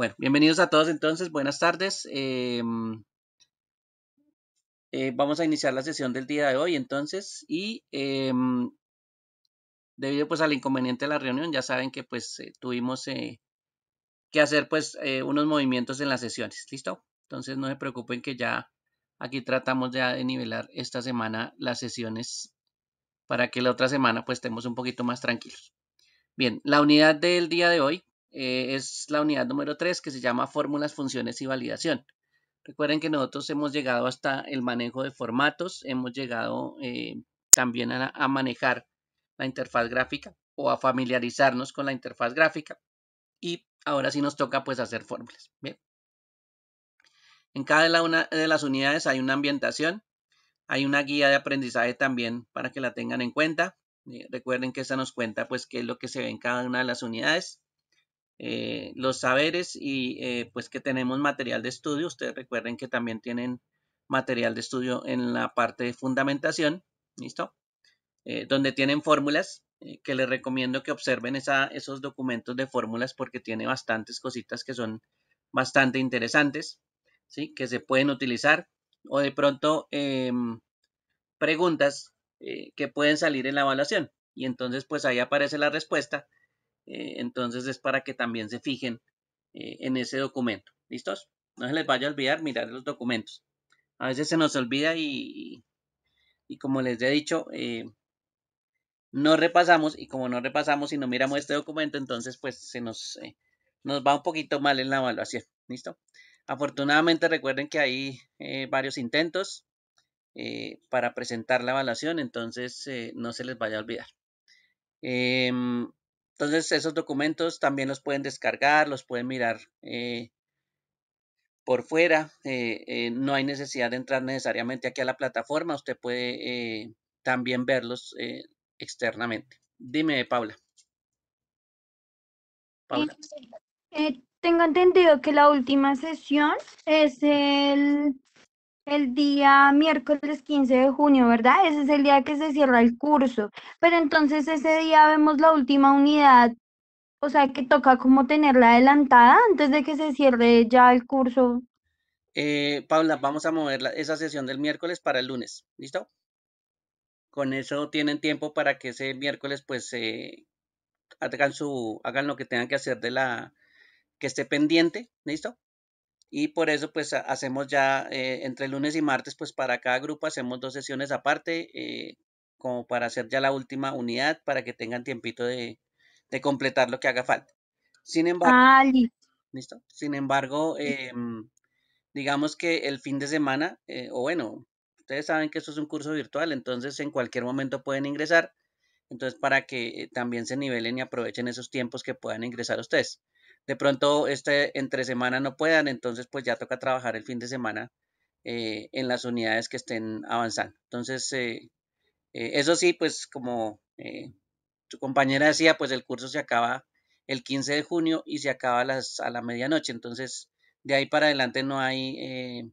Bueno, bienvenidos a todos entonces, buenas tardes. Em, eh, vamos a iniciar la sesión del día de hoy entonces y em, debido pues al inconveniente de la reunión, ya saben que pues eh, tuvimos eh, que hacer pues unos movimientos en las sesiones, ¿listo? Entonces no se preocupen que ya aquí tratamos de nivelar esta semana las sesiones para que la otra semana pues estemos un poquito más tranquilos. Bien, la unidad del día de hoy eh, es la unidad número 3 que se llama fórmulas, funciones y validación. Recuerden que nosotros hemos llegado hasta el manejo de formatos, hemos llegado eh, también a, manejar la interfaz gráfica o a familiarizarnos con la interfaz gráfica y ahora sí nos toca pues hacer fórmulas. En cada una de las unidades hay una ambientación, hay una guía de aprendizaje también para que la tengan en cuenta. Eh, recuerden que esa nos cuenta pues qué es lo que se ve en cada una de las unidades. Eh, los saberes y eh, pues que tenemos material de estudio. Ustedes recuerden que también tienen material de estudio en la parte de fundamentación, ¿listo? Eh, donde tienen fórmulas, que les recomiendo que observen esos documentos de fórmulas porque tiene bastantes cositas que son bastante interesantes, ¿sí? Que se pueden utilizar o de pronto em, preguntas que pueden salir en la evaluación. Y entonces pues ahí aparece la respuesta eh, entonces es para que también se fijen eh, en ese documento. ¿Listos? No se les vaya a olvidar mirar los documentos. A veces se nos olvida y, como les he dicho, eh, no repasamos y como no repasamos y no miramos este documento, entonces pues se nos, nos va un poquito mal en la evaluación. ¿Listo? Afortunadamente recuerden que hay varios intentos para presentar la evaluación, entonces no se les vaya a olvidar. Em, entonces, esos documentos también los pueden descargar, los pueden mirar eh, por fuera. Eh, eh, no hay necesidad de entrar necesariamente aquí a la plataforma. Usted puede también verlos externamente. Dime, Paula. Paula. tengo entendido que la última sesión es el el día miércoles 15 de junio, ¿verdad? Ese es el día que se cierra el curso. Pero entonces ese día vemos la última unidad, o sea que toca como tenerla adelantada antes de que se cierre ya el curso. Eh, Paula, vamos a mover esa sesión del miércoles para el lunes, ¿listo? Con eso tienen tiempo para que ese miércoles pues eh, su, hagan lo que tengan que hacer de la que esté pendiente, ¿listo? y por eso pues hacemos ya eh, entre lunes y martes pues para cada grupo hacemos dos sesiones aparte eh, como para hacer ya la última unidad para que tengan tiempito de, completar lo que haga falta. Sin embargo, ah, Sin embargo, em, digamos que el fin de semana, eh, o bueno, ustedes saben que esto es un curso virtual, entonces en cualquier momento pueden ingresar, entonces para que también se nivelen y aprovechen esos tiempos que puedan ingresar ustedes de pronto este entre semana no puedan, entonces pues ya toca trabajar el fin de semana eh, en las unidades que estén avanzando. Entonces, eh, eh, eso sí, pues como su compañera decía, pues el curso se acaba el 15 de junio y se acaba a, a la medianoche, entonces de ahí para adelante no hay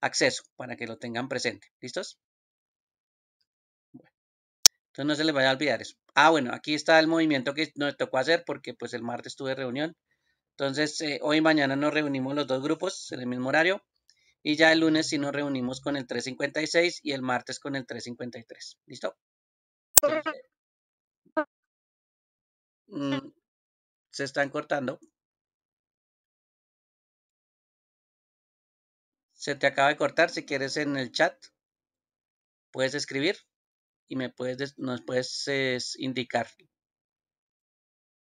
acceso para que lo tengan presente. ¿Listos? entonces no se les vaya a olvidar eso. Ah, bueno, aquí está el movimiento que nos tocó hacer porque pues el martes tuve reunión. Entonces, eh, hoy y mañana nos reunimos los dos grupos en el mismo horario. Y ya el lunes sí nos reunimos con el 356 y el martes con el 353. ¿Listo? Mm, se están cortando. Se te acaba de cortar. Si quieres en el chat, puedes escribir y me puedes, nos puedes eh, indicar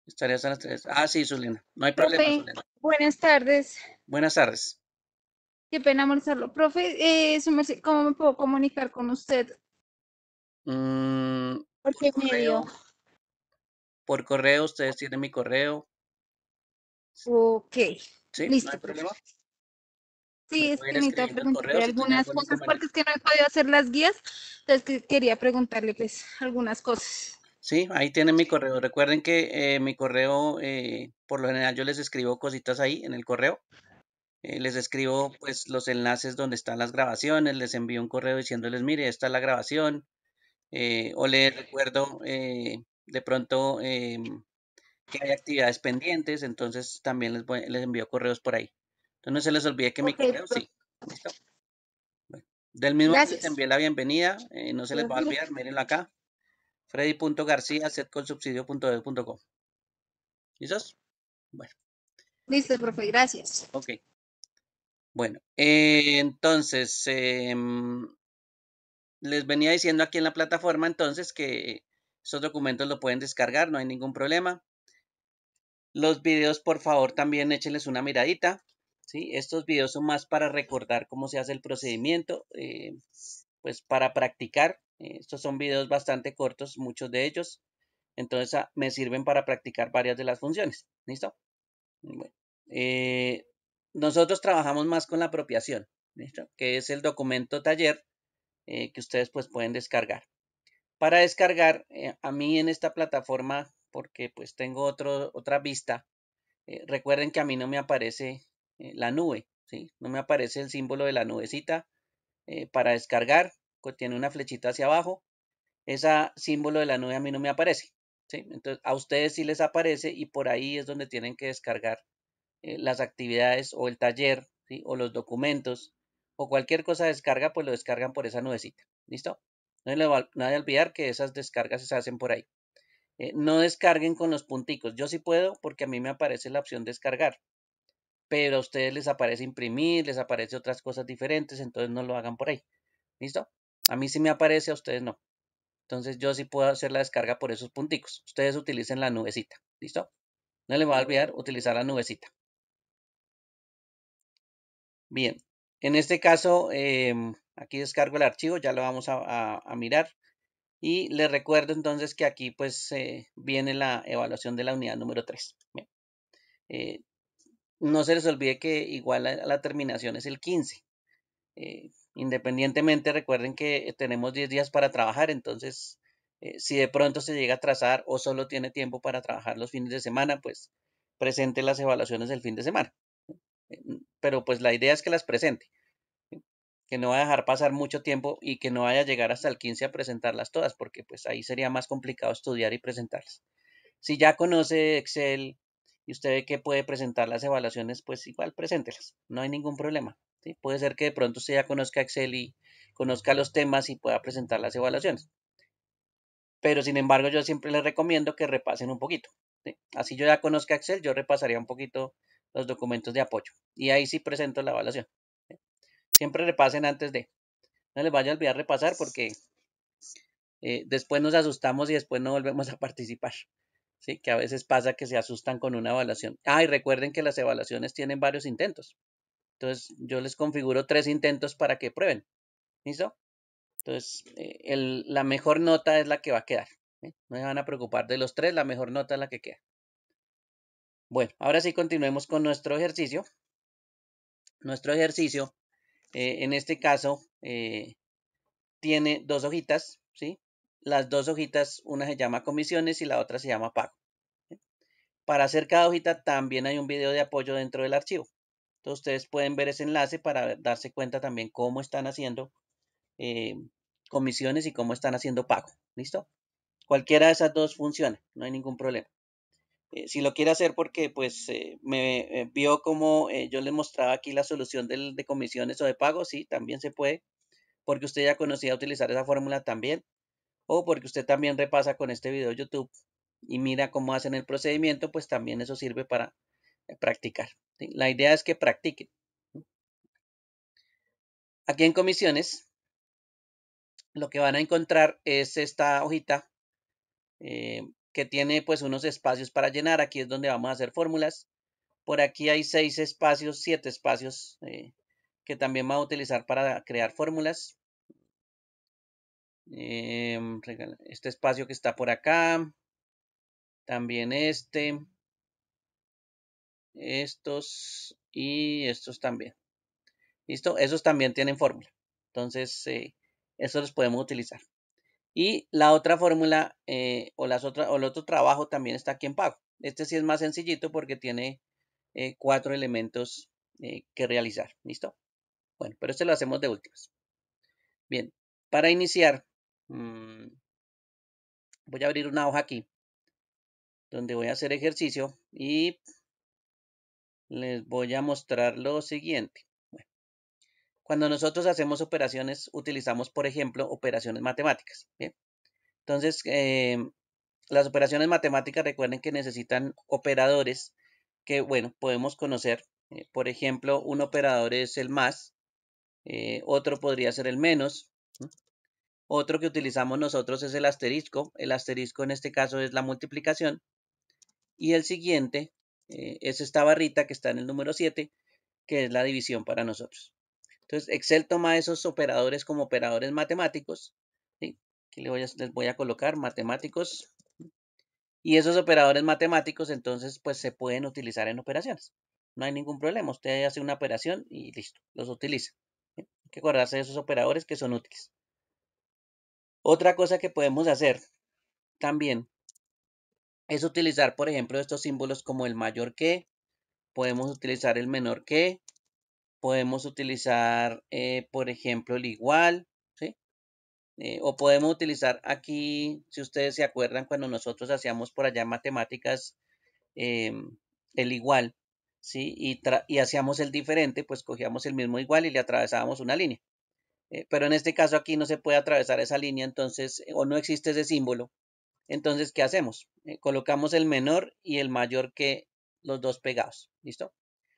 Estaría a las tres. Ah, sí, Susana. No hay problema. Buenas tardes. Buenas tardes. Qué pena molestarlo. Profe, eh, ¿cómo me puedo comunicar con usted? Mm, ¿Por qué medio? Por correo, ustedes tienen mi correo. Ok. Sí, listo. No Sí, es que necesito preguntarle algunas cosas porque es que no he podido hacer las guías, entonces quería preguntarle pues algunas cosas. Sí, ahí tienen mi correo. Recuerden que eh, mi correo, eh, por lo general yo les escribo cositas ahí en el correo. Eh, les escribo pues los enlaces donde están las grabaciones, les envío un correo diciéndoles, mire, esta es la grabación. o les recuerdo de pronto em, que hay actividades pendientes, entonces también les, les envío correos por ahí. Entonces no se les olvide que mi correo, sí. del mismo se que les envié la bienvenida, no se les va a olvidar, mírenlo acá freddy.garcía.com. ¿Listos? Bueno. Listo, profe, gracias. Ok. Bueno, eh, entonces, em, les venía diciendo aquí en la plataforma entonces que esos documentos lo pueden descargar, no hay ningún problema. Los videos, por favor, también échenles una miradita. ¿sí? Estos videos son más para recordar cómo se hace el procedimiento, eh, pues para practicar. Eh, estos son videos bastante cortos, muchos de ellos. Entonces ah, me sirven para practicar varias de las funciones. ¿Listo? Eh, nosotros trabajamos más con la apropiación, que es el documento taller eh, que ustedes pues pueden descargar. Para descargar, a mí en esta plataforma, porque pues tengo otra vista, recuerden que a mí no me aparece la nube, ¿sí? no me aparece el símbolo de la nubecita para descargar tiene una flechita hacia abajo, ese símbolo de la nube a mí no me aparece. ¿sí? Entonces, a ustedes sí les aparece y por ahí es donde tienen que descargar eh, las actividades o el taller ¿sí? o los documentos o cualquier cosa descarga, pues lo descargan por esa nubecita. ¿Listo? No hay, que olvidar que esas descargas se hacen por ahí. Eh, no descarguen con los punticos. Yo sí puedo porque a mí me aparece la opción descargar. Pero a ustedes les aparece imprimir, les aparece otras cosas diferentes, entonces no lo hagan por ahí. ¿Listo? A mí sí me aparece, a ustedes no. Entonces yo sí puedo hacer la descarga por esos punticos. Ustedes utilicen la nubecita. ¿Listo? No les va a olvidar utilizar la nubecita. Bien. En este caso, em, aquí descargo el archivo. Ya lo vamos a, mirar. Y les recuerdo entonces que aquí pues eh, viene la evaluación de la unidad número 3. Eh, no se les olvide que igual a la terminación es el 15. Independientemente, recuerden que tenemos 10 días para trabajar, entonces eh, si de pronto se llega a trazar o solo tiene tiempo para trabajar los fines de semana, pues presente las evaluaciones del fin de semana. Eh, pero pues la idea es que las presente, eh, que no va a dejar pasar mucho tiempo y que no vaya a llegar hasta el 15 a presentarlas todas, porque pues ahí sería más complicado estudiar y presentarlas. Si ya conoce Excel y usted ve que puede presentar las evaluaciones, pues igual preséntelas, no hay ningún problema. Puede ser que de pronto usted ya conozca Excel y conozca los temas y pueda presentar las evaluaciones. Pero sin embargo, yo siempre les recomiendo que repasen un poquito. Así yo ya conozca Excel, yo repasaría un poquito los documentos de apoyo. Y ahí sí presento la evaluación. Siempre repasen antes de. No les vaya a olvidar repasar porque eh, después nos asustamos y después no volvemos a participar. ¿sí? Que a veces pasa que se asustan con una evaluación. Ah, y recuerden que las evaluaciones tienen varios intentos. Entonces yo les configuro tres intentos para que prueben. ¿Listo? Entonces eh, la mejor nota es la que va a quedar. No se van a preocupar de los tres, la mejor nota es la que queda. Bueno, ahora sí continuemos con nuestro ejercicio. Nuestro ejercicio, eh, en este caso, eh, tiene dos hojitas, ¿sí? Las dos hojitas, una se llama comisiones y la otra se llama pago. Para hacer cada hojita también hay un video de apoyo dentro del archivo ustedes pueden ver ese enlace para darse cuenta también cómo están haciendo eh, comisiones y cómo están haciendo pago. ¿Listo? Cualquiera de esas dos funciona, no hay ningún problema. Eh, si lo quiere hacer porque pues eh, me vio como yo le mostraba aquí la solución de comisiones o de pago, sí, también se puede, porque usted ya conocía utilizar esa fórmula también, o porque usted también repasa con este video YouTube y mira cómo hacen el procedimiento, pues también eso sirve para practicar. La idea es que practiquen. Aquí en comisiones, lo que van a encontrar es esta hojita eh, que tiene pues unos espacios para llenar. Aquí es donde vamos a hacer fórmulas. Por aquí hay seis espacios, siete espacios eh, que también va a utilizar para crear fórmulas. Em, este espacio que está por acá. También este estos y estos también. ¿Listo? Esos también tienen fórmula. Entonces, eh, eso los podemos utilizar. Y la otra fórmula eh, o, las otras, o el otro trabajo también está aquí en pago. Este sí es más sencillito porque tiene eh, cuatro elementos que realizar. ¿Listo? Bueno, pero este lo hacemos de últimas. Bien, para iniciar, mm, voy a abrir una hoja aquí donde voy a hacer ejercicio y les voy a mostrar lo siguiente. cuando nosotros hacemos operaciones, utilizamos, por ejemplo, operaciones matemáticas. Entonces, em, las operaciones matemáticas, recuerden que necesitan operadores que, bueno, podemos conocer. Eh, por ejemplo, un operador es el más, eh, otro podría ser el menos. Otro que utilizamos nosotros es el asterisco. El asterisco en este caso es la multiplicación. Y el siguiente eh, es esta barrita que está en el número 7, que es la división para nosotros. Entonces, Excel toma esos operadores como operadores matemáticos. Aquí les voy, a, colocar matemáticos. Y esos operadores matemáticos, entonces, pues se pueden utilizar en operaciones. No hay ningún problema. Usted hace una operación y listo, los utiliza. Hay que acordarse de esos operadores que son útiles. Otra cosa que podemos hacer también es utilizar, por ejemplo, estos símbolos como el mayor que, podemos utilizar el menor que, podemos utilizar, eh, por ejemplo, el igual, ¿sí? Eh, o podemos utilizar aquí, si ustedes se acuerdan, cuando nosotros hacíamos por allá matemáticas, em, el igual, ¿sí? Y, y, hacíamos el diferente, pues cogíamos el mismo igual y le atravesábamos una línea. Eh, pero en este caso aquí no se puede atravesar esa línea, entonces, o no existe ese símbolo, entonces, ¿qué hacemos? Eh, colocamos el menor y el mayor que los dos pegados, ¿listo?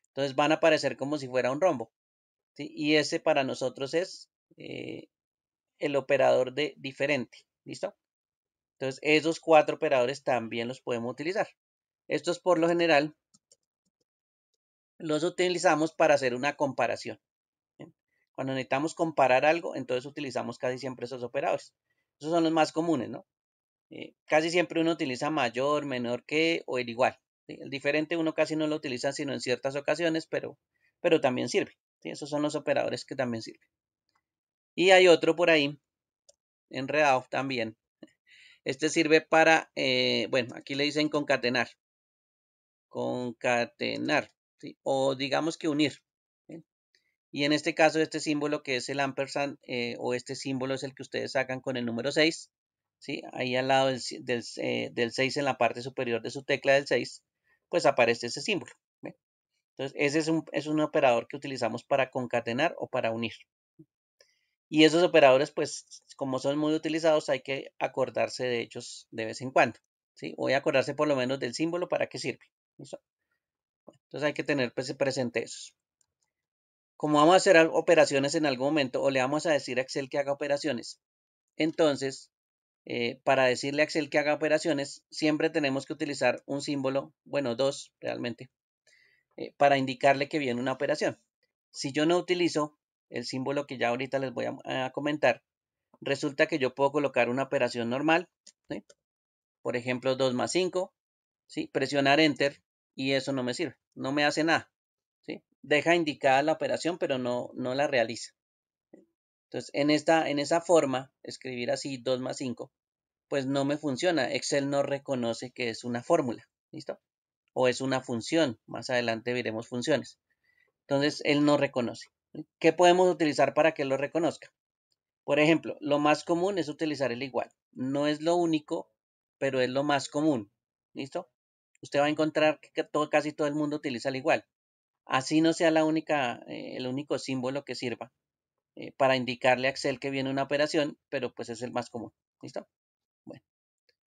Entonces van a aparecer como si fuera un rombo. ¿sí? Y ese para nosotros es eh, el operador de diferente, ¿listo? Entonces, esos cuatro operadores también los podemos utilizar. Estos por lo general los utilizamos para hacer una comparación. Cuando necesitamos comparar algo, entonces utilizamos casi siempre esos operadores. Esos son los más comunes, ¿no? Eh, casi siempre uno utiliza mayor, menor que o el igual. El diferente uno casi no lo utiliza sino en ciertas ocasiones, pero, pero también sirve. Esos son los operadores que también sirven. Y hay otro por ahí, en enredado también. Este sirve para, eh, bueno, aquí le dicen concatenar. Concatenar, o digamos que unir. Y en este caso, este símbolo que es el ampersand eh, o este símbolo es el que ustedes sacan con el número 6, ahí al lado del, 6 eh, en la parte superior de su tecla del 6, pues aparece ese símbolo. Entonces, ese es un, operador que utilizamos para concatenar o para unir. Y esos operadores, pues, como son muy utilizados, hay que acordarse de ellos de vez en cuando. ¿sí? que acordarse por lo menos del símbolo para qué sirve. Entonces hay que tener pues, presente eso. Como vamos a hacer operaciones en algún momento, o le vamos a decir a Excel que haga operaciones, entonces eh, para decirle a Excel que haga operaciones, siempre tenemos que utilizar un símbolo, bueno, dos realmente, eh, para indicarle que viene una operación. Si yo no utilizo el símbolo que ya ahorita les voy a, comentar, resulta que yo puedo colocar una operación normal, por ejemplo 2 más 5, ¿sí? presionar Enter y eso no me sirve, no me hace nada. ¿sí? Deja indicada la operación, pero no, no la realiza. Entonces, en, esta, en esa forma, escribir así 2 más 5, pues no me funciona. Excel no reconoce que es una fórmula, ¿listo? O es una función, más adelante veremos funciones. Entonces, él no reconoce. ¿Qué podemos utilizar para que lo reconozca? Por ejemplo, lo más común es utilizar el igual. No es lo único, pero es lo más común, ¿listo? Usted va a encontrar que casi todo el mundo utiliza el igual. Así no sea la única, eh, el único símbolo que sirva eh, para indicarle a Excel que viene una operación, pero pues es el más común, ¿listo?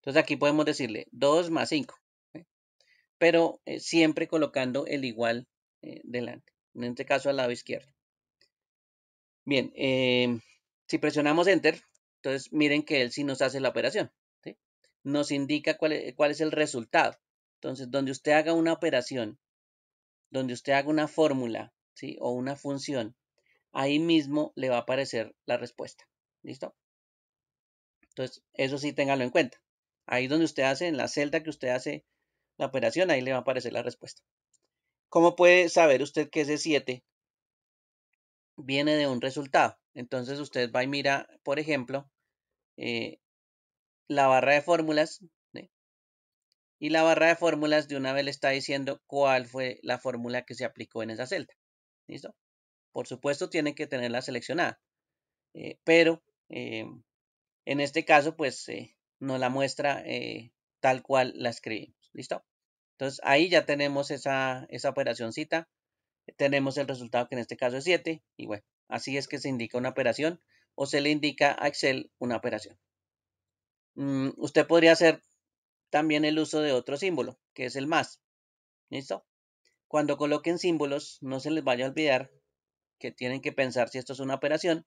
Entonces aquí podemos decirle 2 más 5, ¿eh? pero eh, siempre colocando el igual eh, delante, en este caso al lado izquierdo. Bien, em, si presionamos Enter, entonces miren que él sí nos hace la operación. Nos indica e, cuál es, el resultado. Entonces, donde usted haga una operación, donde usted haga una fórmula ¿sí? o una función, ahí mismo le va a aparecer la respuesta. ¿Listo? Entonces, eso sí, ténganlo en cuenta. Ahí donde usted hace, en la celda que usted hace la operación, ahí le va a aparecer la respuesta. ¿Cómo puede saber usted que ese 7 viene de un resultado? Entonces usted va y mira, por ejemplo, eh, la barra de fórmulas. Y la barra de fórmulas de una vez le está diciendo cuál fue la fórmula que se aplicó en esa celda. ¿Listo? Por supuesto, tiene que tenerla seleccionada. Eh, pero eh, en este caso, pues nos la muestra eh, tal cual la escribimos. ¿Listo? Entonces ahí ya tenemos esa, esa Tenemos el resultado que en este caso es 7. Y bueno, así es que se indica una operación o se le indica a Excel una operación. Mm, usted podría hacer también el uso de otro símbolo, que es el más. ¿Listo? Cuando coloquen símbolos, no se les vaya a olvidar que tienen que pensar si esto es una operación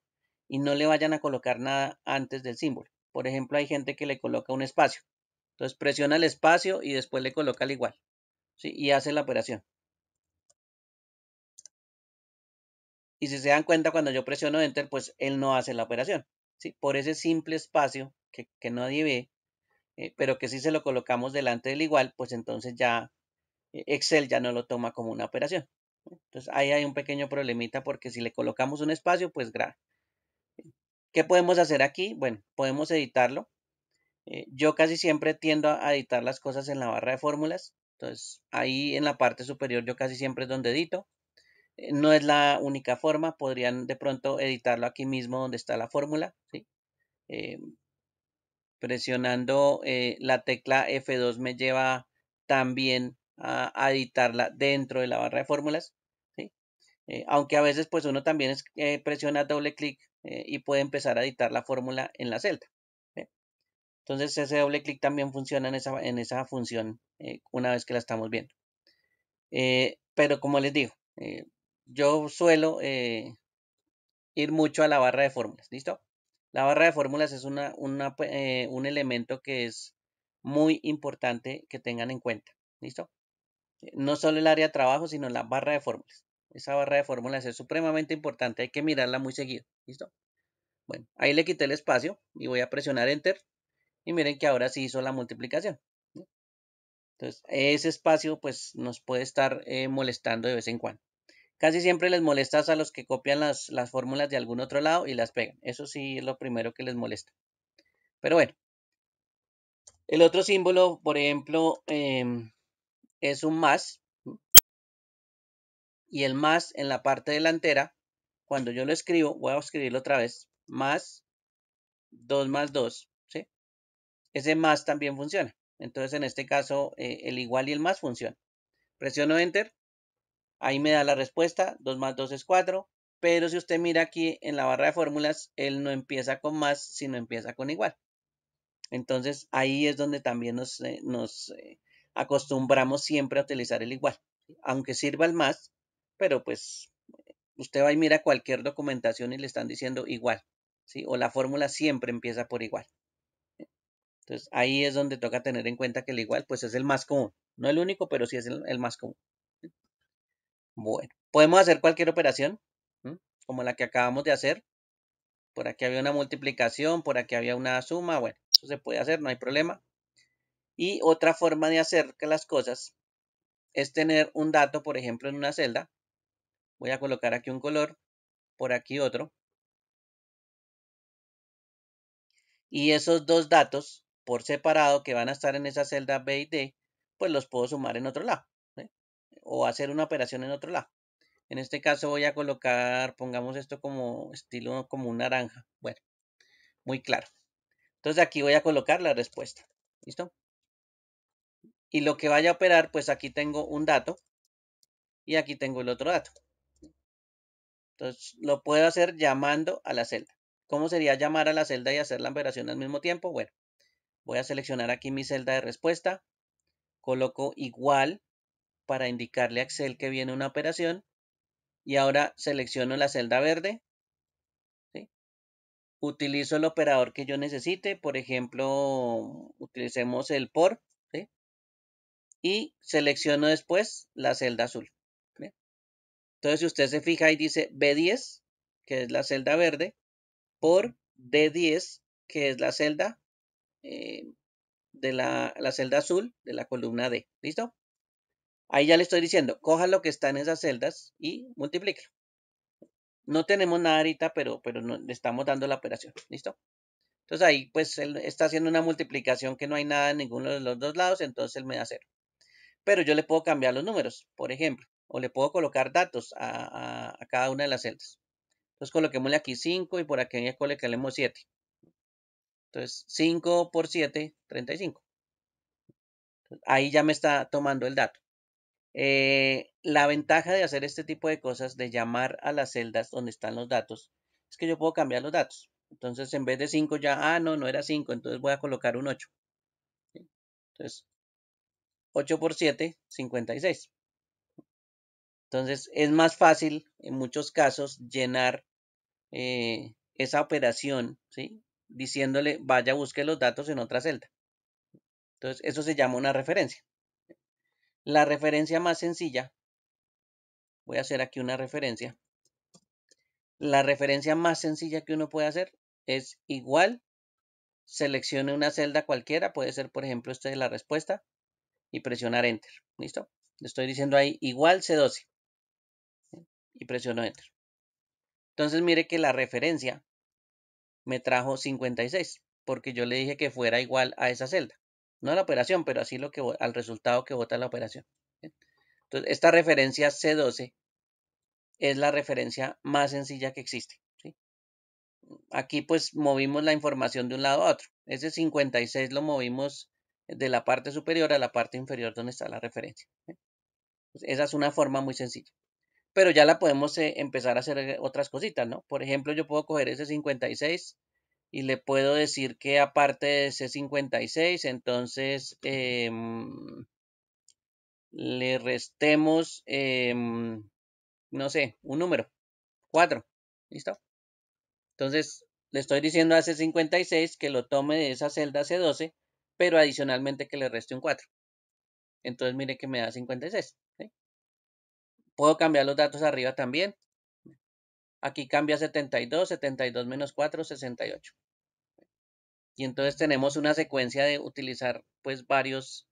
y no le vayan a colocar nada antes del símbolo. Por ejemplo, hay gente que le coloca un espacio. Entonces presiona el espacio y después le coloca el igual. ¿sí? Y hace la operación. Y si se dan cuenta, cuando yo presiono Enter, pues él no hace la operación. ¿sí? Por ese simple espacio que, no nadie ve, eh, pero que si se lo colocamos delante del igual, pues entonces ya eh, Excel ya no lo toma como una operación. Entonces ahí hay un pequeño problemita porque si le colocamos un espacio, pues gra ¿Qué podemos hacer aquí? Bueno, podemos editarlo. Eh, yo casi siempre tiendo a editar las cosas en la barra de fórmulas. Entonces, ahí en la parte superior yo casi siempre es donde edito. Eh, no es la única forma. Podrían de pronto editarlo aquí mismo donde está la fórmula. Eh, presionando la tecla F2 me lleva también a editarla dentro de la barra de fórmulas. Eh, aunque a veces pues uno también eh, presiona doble clic eh, y puede empezar a editar la fórmula en la celda. Entonces ese doble clic también funciona en esa, función una vez que la estamos viendo. pero como les digo, yo suelo ir mucho a la barra de fórmulas, ¿listo? La barra de fórmulas es un elemento que es muy importante que tengan en cuenta, ¿listo? No solo el área de trabajo, sino la barra de fórmulas. Esa barra de fórmulas es supremamente importante, hay que mirarla muy seguido. ¿Listo? Bueno, ahí le quité el espacio y voy a presionar Enter. Y miren que ahora sí hizo la multiplicación. Entonces, ese espacio pues nos puede estar eh, molestando de vez en cuando. Casi siempre les molestas a los que copian las, fórmulas de algún otro lado y las pegan. Eso sí es lo primero que les molesta. Pero bueno. El otro símbolo, por ejemplo, em, es un más y el más en la parte delantera, cuando yo lo escribo, voy a escribirlo otra vez, más 2 más 2, ¿sí? Ese más también funciona. Entonces, en este caso, eh, el igual y el más funcionan. Presiono Enter, ahí me da la respuesta, 2 más 2 es 4, pero si usted mira aquí en la barra de fórmulas, él no empieza con más, sino empieza con igual. Entonces, ahí es donde también nos, eh, nos eh, acostumbramos siempre a utilizar el igual. Aunque sirva el más, pero pues usted va y mira cualquier documentación y le están diciendo igual, ¿sí? O la fórmula siempre empieza por igual. Entonces ahí es donde toca tener en cuenta que el igual pues es el más común, no el único, pero sí es el, más común. Bueno, podemos hacer cualquier operación, como la que acabamos de hacer. Por aquí había una multiplicación, por aquí había una suma, bueno, eso se puede hacer, no hay problema. Y otra forma de hacer que las cosas es tener un dato, por ejemplo, en una celda, Voy a colocar aquí un color, por aquí otro. Y esos dos datos por separado que van a estar en esa celda B y D, pues los puedo sumar en otro lado. ¿eh? O hacer una operación en otro lado. En este caso voy a colocar, pongamos esto como estilo como un naranja. Bueno, muy claro. Entonces aquí voy a colocar la respuesta. ¿Listo? Y lo que vaya a operar, pues aquí tengo un dato y aquí tengo el otro dato. Entonces, lo puedo hacer llamando a la celda. ¿Cómo sería llamar a la celda y hacer la operación al mismo tiempo? Bueno, voy a seleccionar aquí mi celda de respuesta. Coloco igual para indicarle a Excel que viene una operación. Y ahora selecciono la celda verde. Utilizo el operador que yo necesite. Por ejemplo, utilicemos el por. Y selecciono después la celda azul. Entonces, si usted se fija y dice B10, que es la celda verde, por D10, que es la celda eh, de la, celda azul de la columna D. ¿Listo? Ahí ya le estoy diciendo, coja lo que está en esas celdas y multiplíquelo. No tenemos nada ahorita, pero, pero no, le estamos dando la operación. ¿Listo? Entonces ahí pues está haciendo una multiplicación que no hay nada en ninguno de los dos lados, entonces él me da cero. Pero yo le puedo cambiar los números. Por ejemplo, o le puedo colocar datos a, cada una de las celdas. Entonces coloquémosle aquí 5 y por aquí ya coloquemos 7. Entonces 5 por 7, 35. ahí ya me está tomando el dato. Eh, la ventaja de hacer este tipo de cosas, de llamar a las celdas donde están los datos, es que yo puedo cambiar los datos. Entonces en vez de 5 ya, ah, no, no era 5, entonces voy a colocar un 8. Entonces 8 por 7, 56. Entonces es más fácil en muchos casos llenar eh, esa operación, ¿sí? Diciéndole, vaya, busque los datos en otra celda. Entonces eso se llama una referencia. La referencia más sencilla, voy a hacer aquí una referencia. La referencia más sencilla que uno puede hacer es igual, seleccione una celda cualquiera, puede ser por ejemplo esta de la respuesta, y presionar Enter. ¿Listo? Le estoy diciendo ahí igual C12 y presiono enter. Entonces mire que la referencia me trajo 56 porque yo le dije que fuera igual a esa celda. No a la operación, pero así lo que al resultado que vota la operación. Entonces, esta referencia C12 es la referencia más sencilla que existe. Aquí pues movimos la información de un lado a otro. Ese 56 lo movimos de la parte superior a la parte inferior donde está la referencia. Pues, esa es una forma muy sencilla pero ya la podemos eh, empezar a hacer eh, otras cositas, ¿no? Por ejemplo, yo puedo coger ese 56 y le puedo decir que aparte de ese 56, entonces em, le restemos, em, no sé, un número, 4, ¿listo? Entonces, le estoy diciendo a ese 56 que lo tome de esa celda C12, pero adicionalmente que le reste un 4. Entonces, mire que me da 56. Puedo cambiar los datos arriba también. Aquí cambia 72, 72 menos 4, 68. Y entonces tenemos una secuencia de utilizar pues varios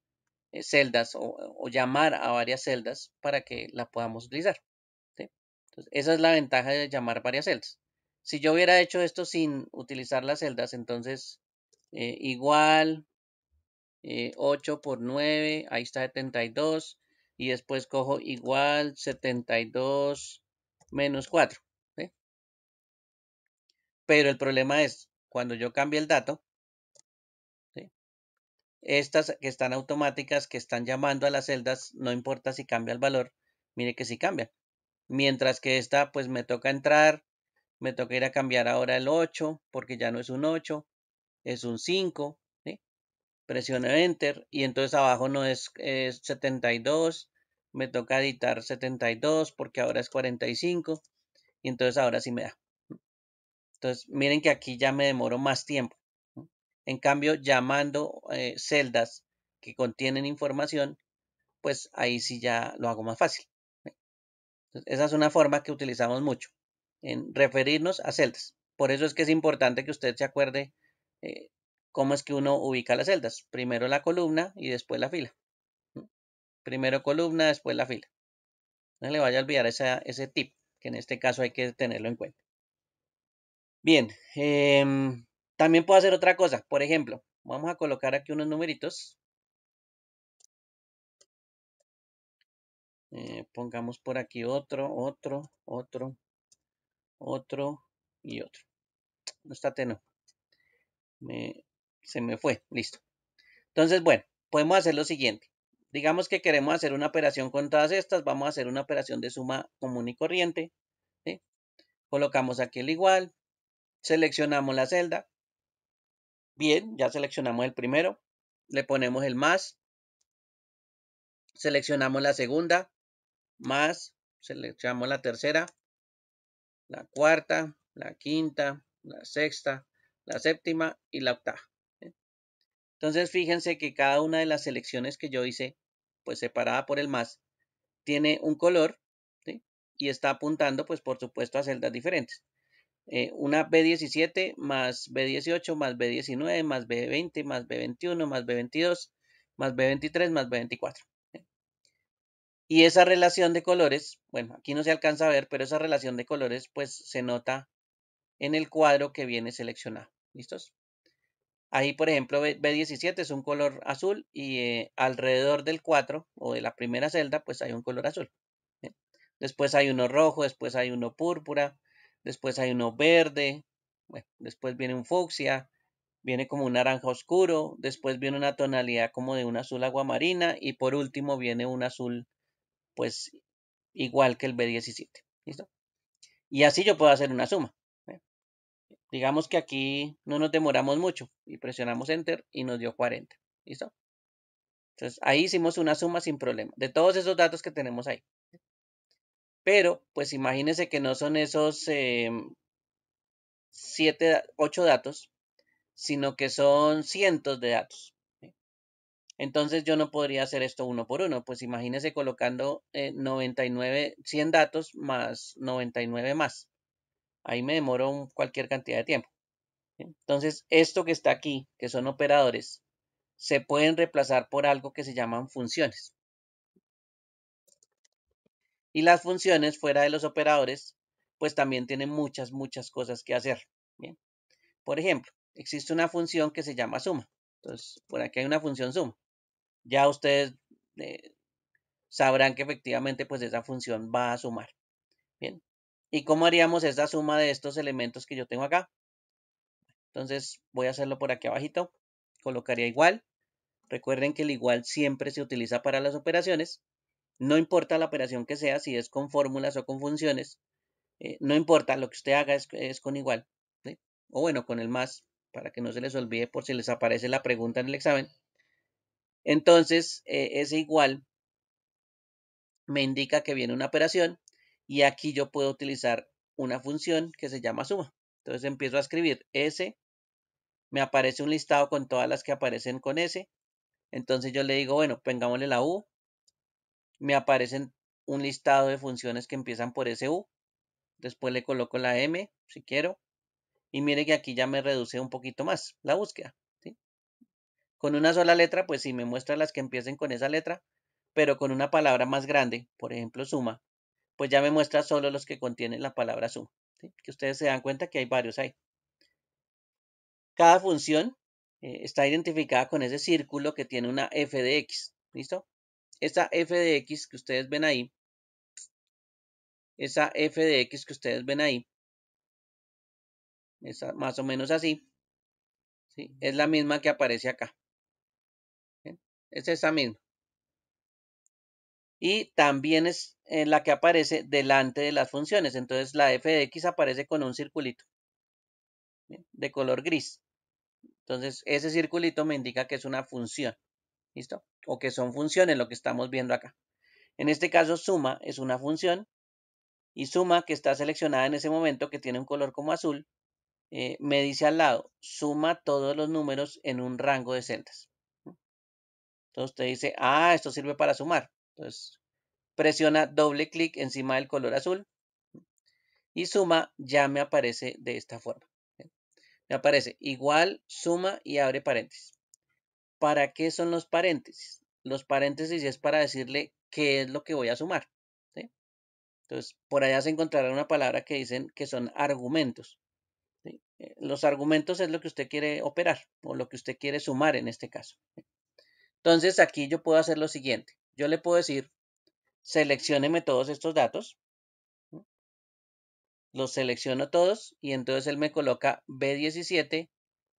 eh, celdas o, llamar a varias celdas para que la podamos utilizar. esa es la ventaja de llamar varias celdas. Si yo hubiera hecho esto sin utilizar las celdas, entonces eh, igual 8 eh, por 9, ahí está 72, y después cojo igual 72 menos 4. Pero el problema es, cuando yo cambie el dato, estas que están automáticas, que están llamando a las celdas, no importa si cambia el valor, mire que sí cambia. Mientras que esta, pues me toca entrar, me toca ir a cambiar ahora el 8, porque ya no es un 8, es un 5, presiono enter y entonces abajo no es, 72 me toca editar 72 porque ahora es 45 y entonces ahora sí me da entonces miren que aquí ya me demoro más tiempo en cambio llamando eh, celdas que contienen información pues ahí sí ya lo hago más fácil esa es una forma que utilizamos mucho en referirnos a celdas por eso es que es importante que usted se acuerde eh, cómo es que uno ubica las celdas. Primero la columna y después la fila. Primero columna, después la fila. No le vaya a olvidar ese tip, que en este caso hay que tenerlo en cuenta. Bien, em, también puedo hacer otra cosa. Por ejemplo, vamos a colocar aquí unos numeritos. Eh, pongamos por aquí otro, otro, otro, otro y otro. No está teno. Me se me fue, listo. Entonces, bueno, podemos hacer lo siguiente. Digamos que queremos hacer una operación con todas estas, vamos a hacer una operación de suma común y corriente. Colocamos aquí el igual, seleccionamos la celda. Bien, ya seleccionamos el primero, le ponemos el más, seleccionamos la segunda, más, seleccionamos la tercera, la cuarta, la quinta, la sexta, la séptima y la octava. Entonces, fíjense que cada una de las selecciones que yo hice, pues separada por el más, tiene un color y está apuntando, pues por supuesto, a celdas diferentes. Eh, una B17 más B18 más B19 más B20 más B21 más B22 más B23 más B24. Y esa relación de colores, bueno, aquí no se alcanza a ver, pero esa relación de colores pues se nota en el cuadro que viene seleccionado. ¿Listos? Ahí, por ejemplo, B17 es un color azul y eh, alrededor del 4 o de la primera celda, pues hay un color azul. Después hay uno rojo, después hay uno púrpura, después hay uno verde, después viene un fucsia, viene como un naranja oscuro, después viene una tonalidad como de un azul aguamarina y por último viene un azul pues igual que el B17. ¿Listo? Y así yo puedo hacer una suma. Digamos que aquí no nos demoramos mucho y presionamos Enter y nos dio 40. ¿Listo? Entonces ahí hicimos una suma sin problema de todos esos datos que tenemos ahí. Pero, pues imagínense que no son esos 7, em, 8 datos, sino que son cientos de datos. Entonces yo no podría hacer esto uno por uno. Pues imagínense colocando 99, eh, 100 datos más 99 más ahí me demoro cualquier cantidad de tiempo. Entonces, esto que está aquí, que son operadores, se pueden reemplazar por algo que se llaman funciones. Y las funciones fuera de los operadores, pues también tienen muchas, muchas cosas que hacer. ¿bien? Por ejemplo, existe una función que se llama suma. Entonces, por aquí hay una función suma. Ya ustedes eh, sabrán que efectivamente, pues esa función va a sumar. Bien, ¿Y cómo haríamos esta suma de estos elementos que yo tengo acá? Entonces voy a hacerlo por aquí abajito. Colocaría igual. Recuerden que el igual siempre se utiliza para las operaciones. No importa la operación que sea, si es con fórmulas o con funciones. Eh, no importa, lo que usted haga es, con igual. O bueno, con el más, para que no se les olvide por si les aparece la pregunta en el examen. Entonces, eh, ese igual me indica que viene una operación y aquí yo puedo utilizar una función que se llama suma. Entonces empiezo a escribir S, me aparece un listado con todas las que aparecen con S. Entonces yo le digo, bueno, pongámosle la U. Me aparecen un listado de funciones que empiezan por U. Después le coloco la M, si quiero. Y mire que aquí ya me reduce un poquito más la búsqueda. Con una sola letra, pues sí me muestra las que empiecen con esa letra, pero con una palabra más grande, por ejemplo suma, pues ya me muestra solo los que contienen la palabra su Que ustedes se dan cuenta que hay varios ahí. Cada función eh, está identificada con ese círculo que tiene una f de x. ¿Listo? Esa f de x que ustedes ven ahí, esa f de x que ustedes ven ahí, esa, más o menos así, es la misma que aparece acá. Es esa misma y también es eh, la que aparece delante de las funciones. Entonces la f de x aparece con un circulito de color gris. Entonces ese circulito me indica que es una función. ¿Listo? O que son funciones lo que estamos viendo acá. En este caso suma es una función y suma que está seleccionada en ese momento que tiene un color como azul. Eh, me dice al lado, suma todos los números en un rango de celdas. Entonces usted dice, ah, esto sirve para sumar. Entonces, pues, presiona doble clic encima del color azul y suma ya me aparece de esta forma. Me aparece igual, suma y abre paréntesis. ¿Para qué son los paréntesis? Los paréntesis es para decirle qué es lo que voy a sumar. Entonces, por allá se encontrará una palabra que dicen que son argumentos. Eh, los argumentos es lo que usted quiere operar o lo que usted quiere sumar en este caso. Entonces, aquí yo puedo hacer lo siguiente yo le puedo decir, seleccioneme todos estos datos. Los selecciono todos y entonces él me coloca B17,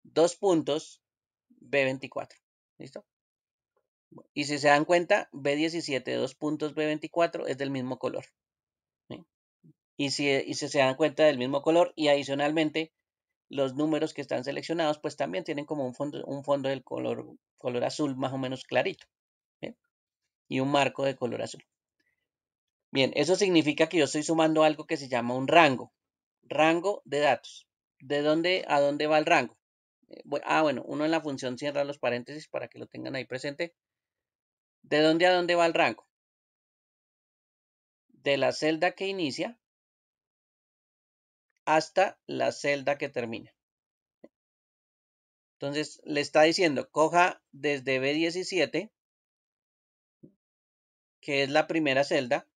dos puntos, B24. ¿Listo? Y si se dan cuenta, B17, dos puntos, B24 es del mismo color. Y, si, se dan cuenta del mismo color y adicionalmente los números que están seleccionados, pues también tienen como un fondo, un fondo del color, color azul más o menos clarito y un marco de color azul. Bien, eso significa que yo estoy sumando algo que se llama un rango, rango de datos. ¿De dónde a dónde va el rango? Eh, ah, bueno, uno en la función cierra los paréntesis para que lo tengan ahí presente. ¿De dónde a dónde va el rango? De la celda que inicia hasta la celda que termina. Entonces, le está diciendo, coja desde B17 que es la primera celda,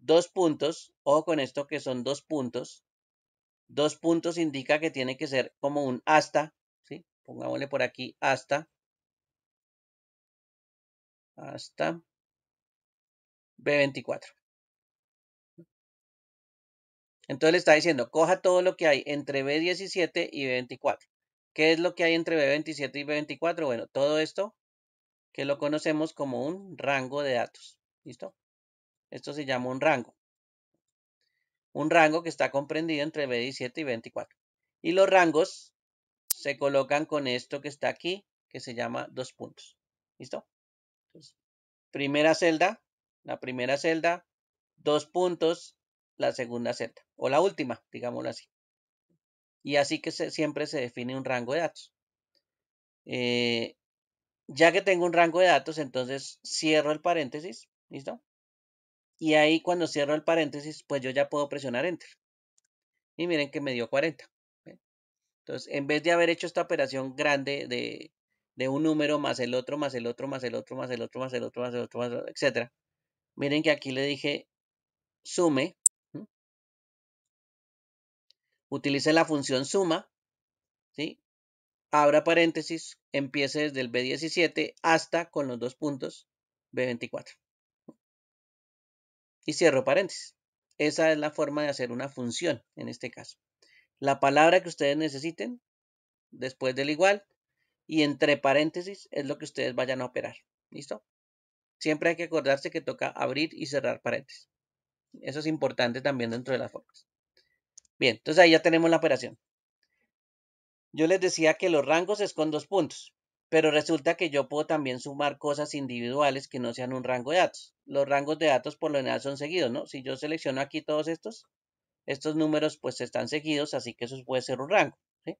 dos puntos, ojo con esto que son dos puntos, dos puntos indica que tiene que ser como un hasta, ¿sí? pongámosle por aquí hasta, hasta B24. Entonces le está diciendo, coja todo lo que hay entre B17 y B24. ¿Qué es lo que hay entre B27 y B24? Bueno, todo esto que lo conocemos como un rango de datos. ¿Listo? Esto se llama un rango. Un rango que está comprendido entre b 17 y 24. Y los rangos se colocan con esto que está aquí, que se llama dos puntos. ¿Listo? primera celda, la primera celda, dos puntos, la segunda celda. O la última, digámoslo así. Y así que siempre se define un rango de datos. Eh, ya que tengo un rango de datos, entonces cierro el paréntesis ¿Listo? Y ahí cuando cierro el paréntesis, pues yo ya puedo presionar Enter. Y miren que me dio 40. Entonces, en vez de haber hecho esta operación grande de, un número más el otro, más el otro, más el otro, más el otro, más el otro, más el otro, más el otro, etc. Miren que aquí le dije sume. Utilice la función suma. ¿sí? Abra paréntesis, empiece desde el B17 hasta con los dos puntos B24. Y cierro paréntesis. Esa es la forma de hacer una función en este caso. La palabra que ustedes necesiten después del igual y entre paréntesis es lo que ustedes vayan a operar. ¿Listo? Siempre hay que acordarse que toca abrir y cerrar paréntesis. Eso es importante también dentro de las formas. Bien, entonces ahí ya tenemos la operación. Yo les decía que los rangos es con dos puntos. Pero resulta que yo puedo también sumar cosas individuales que no sean un rango de datos. Los rangos de datos por lo general son seguidos, ¿no? Si yo selecciono aquí todos estos, estos números pues están seguidos, así que eso puede ser un rango. ¿sí?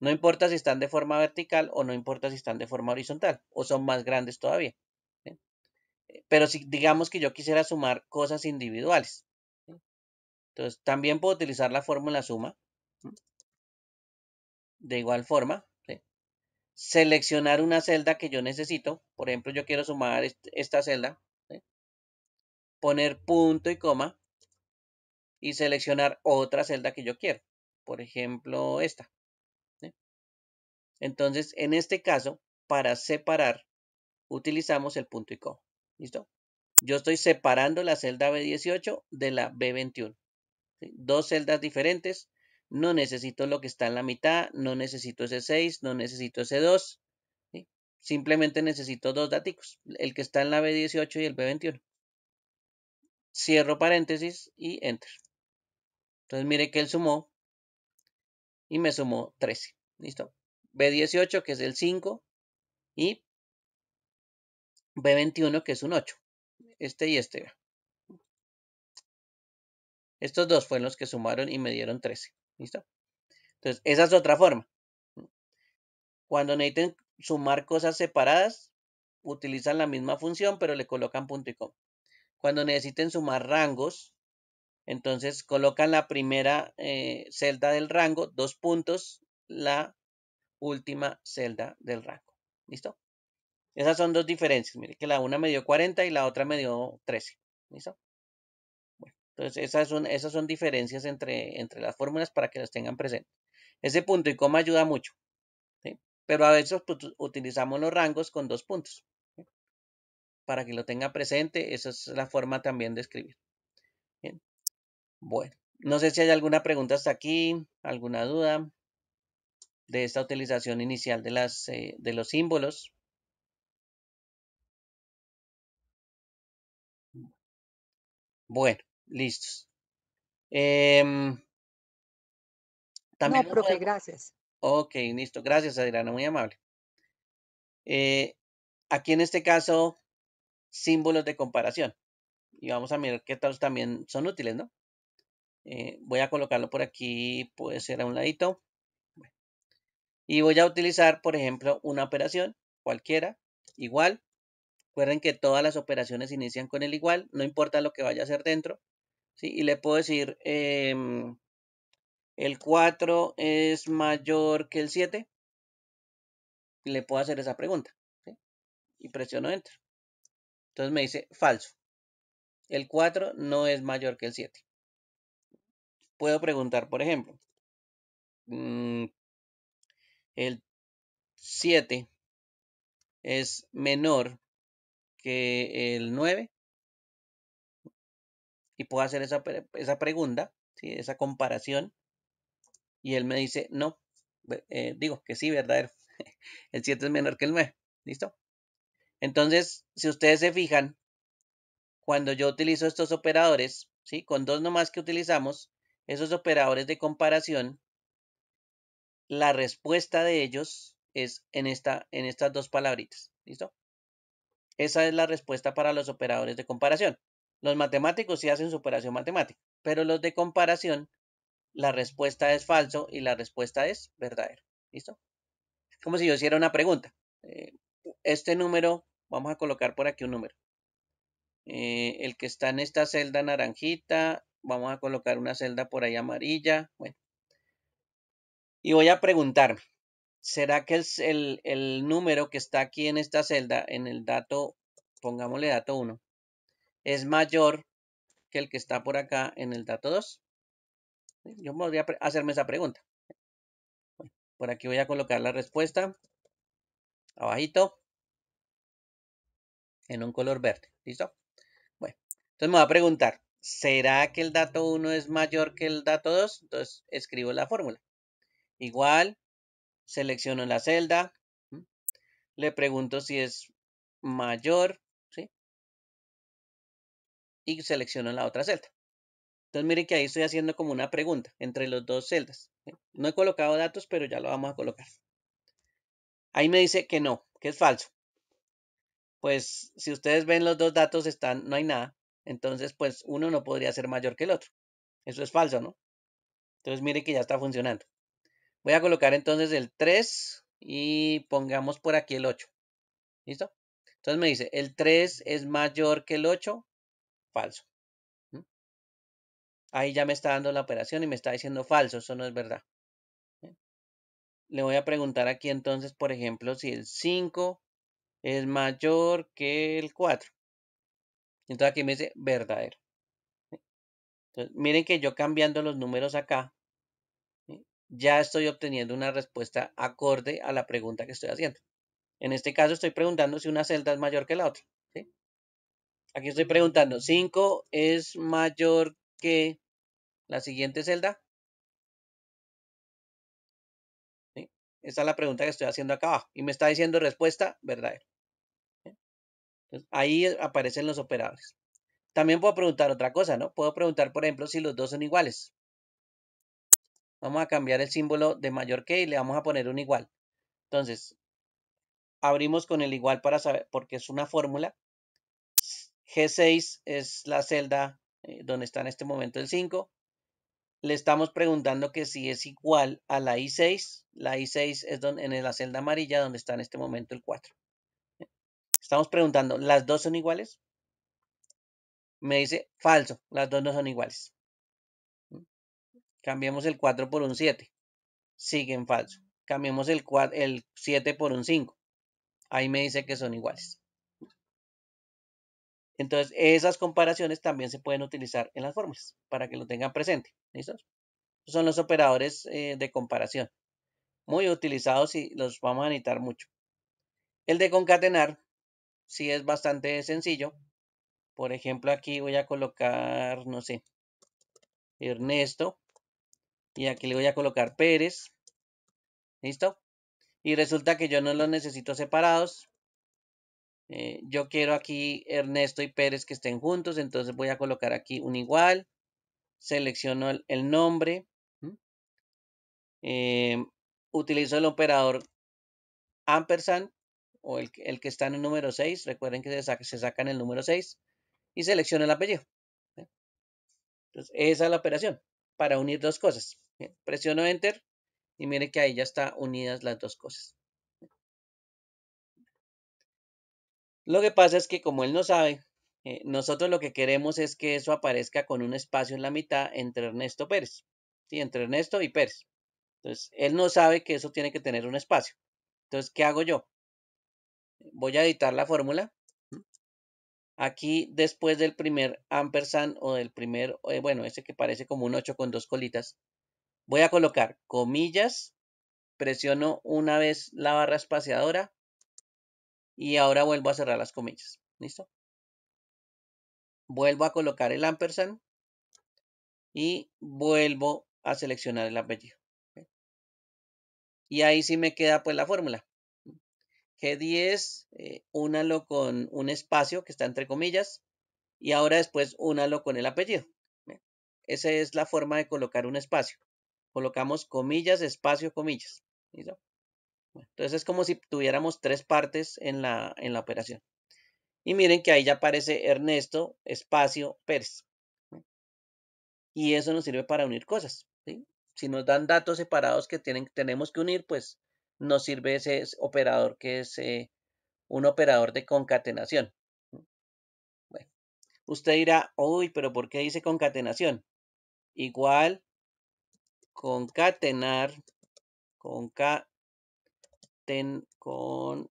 No importa si están de forma vertical o no importa si están de forma horizontal o son más grandes todavía. Eh, pero si digamos que yo quisiera sumar cosas individuales. Entonces también puedo utilizar la fórmula suma. De igual forma, seleccionar una celda que yo necesito. Por ejemplo, yo quiero sumar esta celda. Poner punto y coma. Y seleccionar otra celda que yo quiero. Por ejemplo, esta. Entonces, en este caso, para separar, utilizamos el punto y coma. ¿Listo? Yo estoy separando la celda B18 de la B21. Dos celdas diferentes no necesito lo que está en la mitad, no necesito ese 6, no necesito ese 2. Simplemente necesito dos datos, el que está en la B18 y el B21. Cierro paréntesis y enter. Entonces mire que él sumó y me sumó 13. ¿Listo? B18 que es el 5 y B21 que es un 8. Este y este. Estos dos fueron los que sumaron y me dieron 13. ¿Listo? Entonces, esa es otra forma. Cuando necesiten sumar cosas separadas, utilizan la misma función, pero le colocan punto y coma. Cuando necesiten sumar rangos, entonces colocan la primera eh, celda del rango, dos puntos, la última celda del rango. ¿Listo? Esas son dos diferencias. Mire que la una me dio 40 y la otra me dio 13. ¿Listo? Entonces, esas son, esas son diferencias entre, entre las fórmulas para que las tengan presentes. Ese punto y coma ayuda mucho. Pero a veces pues, utilizamos los rangos con dos puntos. Para que lo tenga presente, esa es la forma también de escribir. Bueno, no sé si hay alguna pregunta hasta aquí, alguna duda de esta utilización inicial de, las, eh, de los símbolos. Bueno, Listos. Em, también profe, gracias. Ok, listo. Gracias, Adriana, muy amable. Eh, aquí en este caso, símbolos de comparación. Y vamos a mirar qué tal también son útiles, ¿no? Eh, voy a colocarlo por aquí, puede ser a un ladito. Y voy a utilizar, por ejemplo, una operación cualquiera, igual. Recuerden que todas las operaciones inician con el igual, no importa lo que vaya a hacer dentro. ¿sí? Y le puedo decir, em, el 4 es mayor que el 7. Y le puedo hacer esa pregunta. ¿sí? Y presiono enter. Entonces me dice falso. El 4 no es mayor que el 7. Puedo preguntar, por ejemplo, mm, el 7 es menor que el 9 y puedo hacer esa, pregunta, esa comparación, y él me dice, no, eh, digo que sí, verdadero, el 7 es menor que el 9, ¿listo? Entonces, si ustedes se fijan, cuando yo utilizo estos operadores, ¿sí? con dos nomás que utilizamos, esos operadores de comparación, la respuesta de ellos es en, esta, en estas dos palabritas. ¿Listo? Esa es la respuesta para los operadores de comparación. Los matemáticos sí hacen superación matemática, pero los de comparación, la respuesta es falso y la respuesta es verdadero. ¿Listo? Como si yo hiciera una pregunta. Eh, este número, vamos a colocar por aquí un número. Eh, el que está en esta celda naranjita, vamos a colocar una celda por ahí amarilla. Bueno. Y voy a preguntar, ¿será que es el número que está aquí en esta celda, en el dato, pongámosle dato 1, es mayor que el que está por acá en el dato 2. Yo podría hacerme esa pregunta. por aquí voy a colocar la respuesta. Abajito. En un color verde. ¿Listo? Bueno, entonces me va a preguntar. ¿Será que el dato 1 es mayor que el dato 2? Entonces escribo la fórmula. Igual, selecciono la celda. Le pregunto si es mayor y selecciono la otra celda. Entonces mire que ahí estoy haciendo como una pregunta entre los dos celdas. No he colocado datos, pero ya lo vamos a colocar. Ahí me dice que no, que es falso. Pues si ustedes ven los dos datos están, no hay nada. Entonces pues uno no podría ser mayor que el otro. Eso es falso, ¿no? Entonces mire que ya está funcionando. Voy a colocar entonces el 3 y pongamos por aquí el 8. ¿Listo? Entonces me dice, el 3 es mayor que el 8 falso. Ahí ya me está dando la operación y me está diciendo falso, eso no es verdad. Le voy a preguntar aquí entonces, por ejemplo, si el 5 es mayor que el 4. Entonces aquí me dice verdadero. Entonces, miren que yo cambiando los números acá, ya estoy obteniendo una respuesta acorde a la pregunta que estoy haciendo. En este caso estoy preguntando si una celda es mayor que la otra. Aquí estoy preguntando, ¿5 es mayor que la siguiente celda? Esta Esa es la pregunta que estoy haciendo acá abajo. Y me está diciendo respuesta verdadera. ahí aparecen los operadores. También puedo preguntar otra cosa, ¿no? Puedo preguntar, por ejemplo, si los dos son iguales. Vamos a cambiar el símbolo de mayor que y le vamos a poner un igual. Entonces, abrimos con el igual para saber, porque es una fórmula. G6 es la celda eh, donde está en este momento el 5. Le estamos preguntando que si es igual a la I6. La I6 es en la celda amarilla donde está en este momento el 4. Estamos preguntando, ¿las dos son iguales? Me dice, falso, las dos no son iguales. Cambiemos el 4 por un 7. Sigue en falso. Cambiemos el 7 por un 5. Ahí me dice que son iguales. Entonces, esas comparaciones también se pueden utilizar en las fórmulas para que lo tengan presente. ¿Listos? son los operadores eh, de comparación. Muy utilizados y los vamos a necesitar mucho. El de concatenar sí es bastante sencillo. Por ejemplo, aquí voy a colocar, no sé, Ernesto. Y aquí le voy a colocar Pérez. ¿Listo? Y resulta que yo no los necesito separados, eh, yo quiero aquí Ernesto y Pérez que estén juntos, entonces voy a colocar aquí un igual. Selecciono el, nombre. Em, utilizo el operador ampersand o el, que está en el número 6. Recuerden que se, saca, se en el número 6 y selecciono el apellido. esa es la operación para unir dos cosas. Presiono Enter y miren que ahí ya están unidas las dos cosas. Lo que pasa es que como él no sabe, eh, nosotros lo que queremos es que eso aparezca con un espacio en la mitad entre Ernesto Pérez. ¿sí? Entre Ernesto y Pérez. Entonces, él no sabe que eso tiene que tener un espacio. Entonces, ¿qué hago yo? Voy a editar la fórmula. Aquí, después del primer ampersand o del primer, eh, bueno, ese que parece como un 8 con dos colitas, voy a colocar comillas, presiono una vez la barra espaciadora, y ahora vuelvo a cerrar las comillas. ¿Listo? Vuelvo a colocar el ampersand y vuelvo a seleccionar el apellido. Y ahí sí me queda pues la fórmula. G10, eh, únalo con un espacio que está entre comillas y ahora después únalo con el apellido. Esa es la forma de colocar un espacio. Colocamos comillas, espacio, comillas. ¿listo? Entonces es como si tuviéramos tres partes en la, operación. Y miren que ahí ya aparece Ernesto espacio Pérez. Y eso nos sirve para unir cosas. Si nos dan datos separados que tienen, tenemos que unir, pues nos sirve ese operador que es eh, un operador de concatenación. usted dirá, uy, pero ¿por qué dice concatenación? Igual, concatenar, concatenar con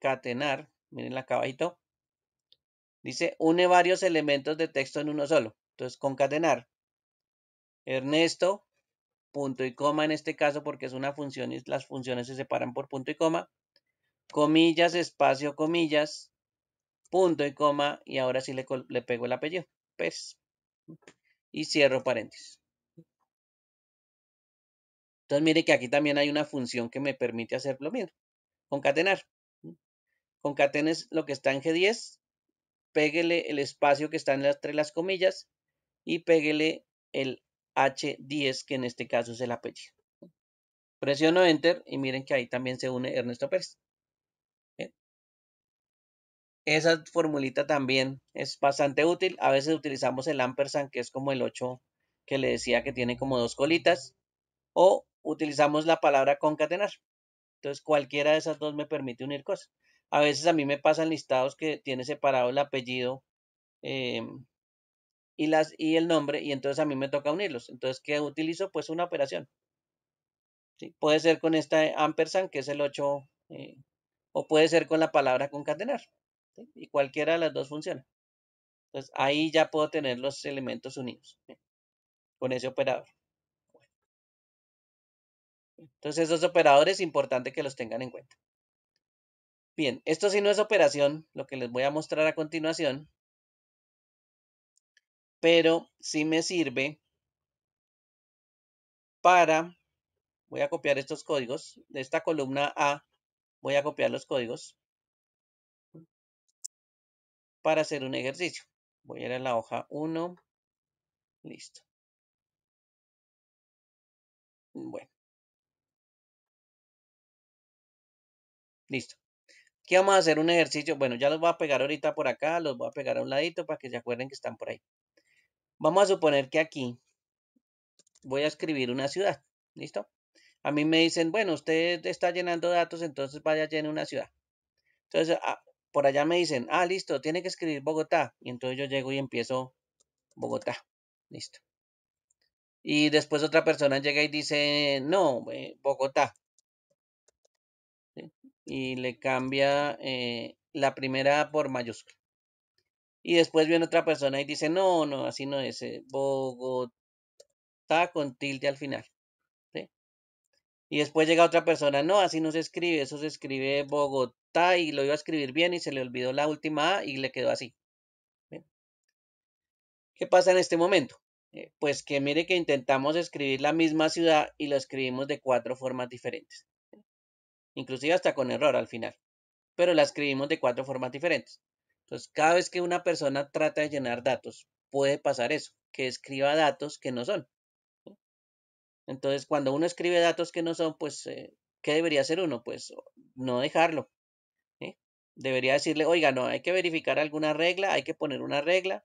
concatenar, miren la caballito dice une varios elementos de texto en uno solo. Entonces, concatenar. Ernesto, punto y coma en este caso porque es una función y las funciones se separan por punto y coma. Comillas, espacio, comillas, punto y coma y ahora sí le, le pego el apellido. PES Y cierro paréntesis. Entonces mire que aquí también hay una función que me permite hacer lo mismo, concatenar. Concatenes lo que está en G10, péguele el espacio que está entre las comillas y péguele el H10 que en este caso es el apellido. Presiono Enter y miren que ahí también se une Ernesto Pérez. Esa formulita también es bastante útil. A veces utilizamos el ampersand que es como el 8 que le decía que tiene como dos colitas o utilizamos la palabra concatenar. Entonces, cualquiera de esas dos me permite unir cosas. A veces a mí me pasan listados que tiene separado el apellido em, y, las, y el nombre, y entonces a mí me toca unirlos. Entonces, ¿qué utilizo? Pues una operación. Puede ser con esta ampersand, que es el 8, eh, o puede ser con la palabra concatenar. Y cualquiera de las dos funciona. Entonces, ahí ya puedo tener los elementos unidos con ese operador. Entonces esos operadores, es importante que los tengan en cuenta. Bien, esto sí no es operación, lo que les voy a mostrar a continuación, pero sí me sirve para, voy a copiar estos códigos, de esta columna A voy a copiar los códigos para hacer un ejercicio. Voy a ir a la hoja 1, listo. Bueno, Listo. Aquí vamos a hacer un ejercicio. Bueno, ya los voy a pegar ahorita por acá. Los voy a pegar a un ladito para que se acuerden que están por ahí. Vamos a suponer que aquí voy a escribir una ciudad. ¿Listo? A mí me dicen, bueno, usted está llenando datos, entonces vaya llene una ciudad. Entonces, ah, por allá me dicen, ah, listo, tiene que escribir Bogotá. Y entonces yo llego y empiezo Bogotá. Listo. Y después otra persona llega y dice, no, eh, Bogotá y le cambia eh, la primera por mayúscula. Y después viene otra persona y dice, no, no, así no es, eh, Bogotá con tilde al final. Y después llega otra persona, no, así no se escribe, eso se escribe Bogotá y lo iba a escribir bien y se le olvidó la última A y le quedó así. ¿Qué pasa en este momento? Eh, pues que mire que intentamos escribir la misma ciudad y lo escribimos de cuatro formas diferentes inclusive hasta con error al final, pero la escribimos de cuatro formas diferentes. Entonces, cada vez que una persona trata de llenar datos, puede pasar eso, que escriba datos que no son. Entonces, cuando uno escribe datos que no son, pues, eh, ¿qué debería hacer uno? Pues no dejarlo. Debería decirle, oiga, no, hay que verificar alguna regla, hay que poner una regla,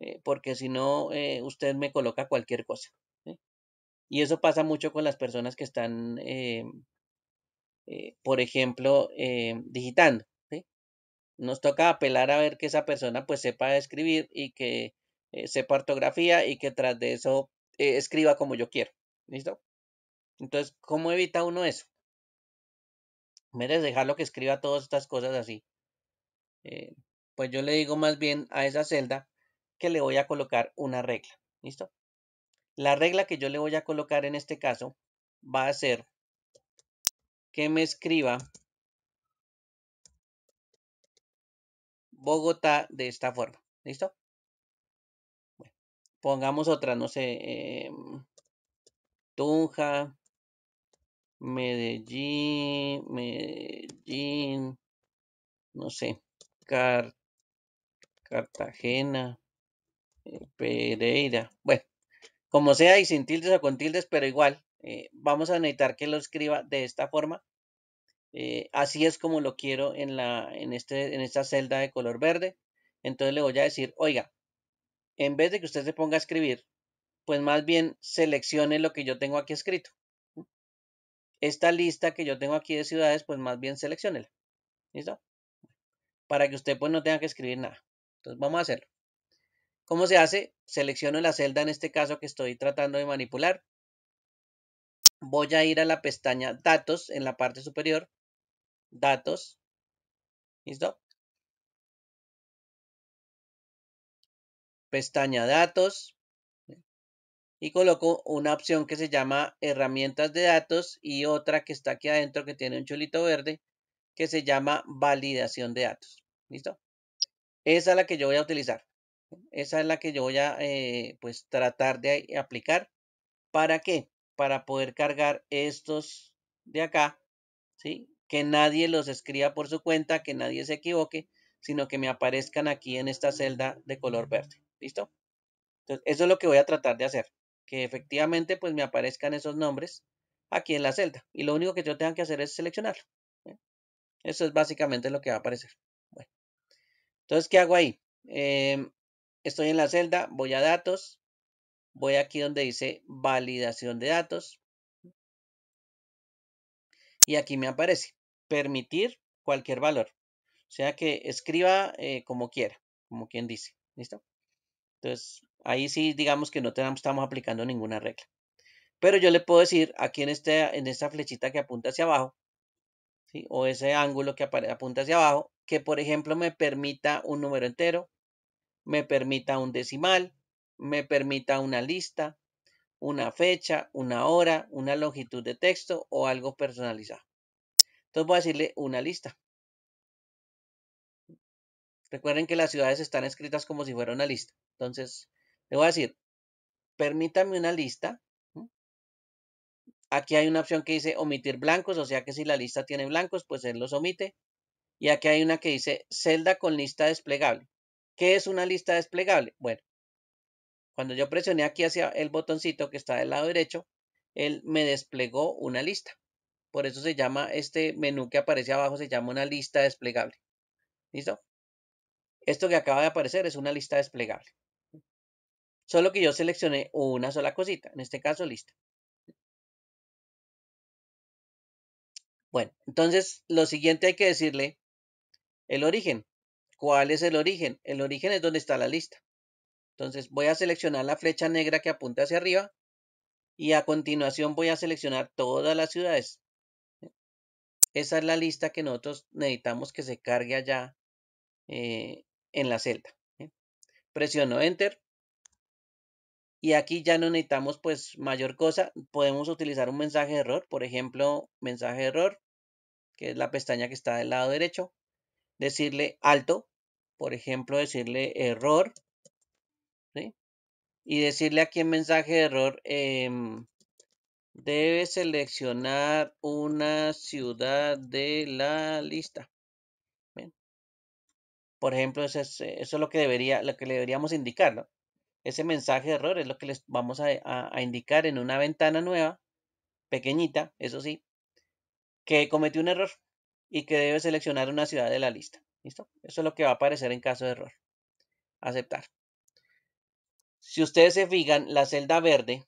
eh, porque si no, eh, usted me coloca cualquier cosa. Y eso pasa mucho con las personas que están em, eh, por ejemplo, eh, digitando. Nos toca apelar a ver que esa persona pues sepa escribir y que eh, sepa ortografía y que tras de eso escriba como yo quiero. ¿Listo? Entonces, ¿cómo evita uno eso? me vez de dejarlo que escriba todas estas cosas así, pues yo le digo más bien a esa celda que le voy a colocar una regla. ¿Listo? La regla que yo le voy a colocar en este caso va a ser que me escriba Bogotá de esta forma. ¿Listo? pongamos otra, no sé. Em, Tunja, Medellín, Medellín, no sé. Cartagena, eh, Pereira. Bueno, como sea y sin tildes o con tildes, pero igual eh, vamos a necesitar que lo escriba de esta forma. Eh, así es como lo quiero en, la, en, este, en esta celda de color verde. Entonces le voy a decir, oiga, en vez de que usted se ponga a escribir, pues más bien seleccione lo que yo tengo aquí escrito. Esta lista que yo tengo aquí de ciudades, pues más bien seleccionela. ¿Listo? Para que usted pues no tenga que escribir nada. Entonces vamos a hacerlo. ¿Cómo se hace? Selecciono la celda en este caso que estoy tratando de manipular voy a ir a la pestaña datos en la parte superior. Datos. ¿Listo? Pestaña datos. Y coloco una opción que se llama herramientas de datos y otra que está aquí adentro que tiene un chulito verde que se llama validación de datos. ¿Listo? Esa es la que yo voy a utilizar. Esa es la que yo voy a eh, pues tratar de aplicar. ¿Para qué? para poder cargar estos de acá, ¿sí? Que nadie los escriba por su cuenta, que nadie se equivoque, sino que me aparezcan aquí en esta celda de color verde, ¿listo? Entonces, eso es lo que voy a tratar de hacer, que efectivamente pues me aparezcan esos nombres aquí en la celda. Y lo único que yo tenga que hacer es seleccionarlo. ¿eh? Eso es básicamente lo que va a aparecer. Entonces, ¿qué hago ahí? Em, estoy en la celda, voy a datos, voy aquí donde dice validación de datos. Y aquí me aparece permitir cualquier valor. O sea que escriba eh, como quiera, como quien dice. ¿Listo? Entonces, ahí sí digamos que no estamos aplicando ninguna regla. Pero yo le puedo decir aquí en, este, en esta flechita que apunta hacia abajo, o ese ángulo que apunta hacia abajo, que por ejemplo me permita un número entero, me permita un decimal, me permita una lista, una fecha, una hora, una longitud de texto o algo personalizado. Entonces voy a decirle una lista. Recuerden que las ciudades están escritas como si fuera una lista. Entonces, le voy a decir, permítame una lista. Aquí hay una opción que dice omitir blancos, o sea que si la lista tiene blancos, pues él los omite. Y aquí hay una que dice celda con lista desplegable. ¿Qué es una lista desplegable? Bueno, cuando yo presioné aquí hacia el botoncito que está del lado derecho, él me desplegó una lista. Por eso se llama este menú que aparece abajo, se llama una lista desplegable. ¿Listo? Esto que acaba de aparecer es una lista desplegable. Solo que yo seleccioné una sola cosita, en este caso lista. Bueno, entonces lo siguiente hay que decirle el origen. ¿Cuál es el origen? El origen es donde está la lista. Entonces voy a seleccionar la flecha negra que apunta hacia arriba y a continuación voy a seleccionar todas las ciudades. Esa es la lista que nosotros necesitamos que se cargue allá eh, en la celda. ¿eh? Presiono Enter. Y aquí ya no necesitamos pues mayor cosa. Podemos utilizar un mensaje de error. Por ejemplo, mensaje de error, que es la pestaña que está del lado derecho. Decirle alto. Por ejemplo, decirle error y decirle aquí en mensaje de error, em, debe seleccionar una ciudad de la lista. Por ejemplo, eh, eso es, lo, que debería, lo que le deberíamos indicar. Ese mensaje de error es lo que les vamos a indicar en una ventana nueva, pequeñita, eso sí, que cometió un error y que debe seleccionar una ciudad de la lista. ¿Listo? Eso es lo que va a aparecer en caso de error. Aceptar. Si ustedes se fijan, la celda verde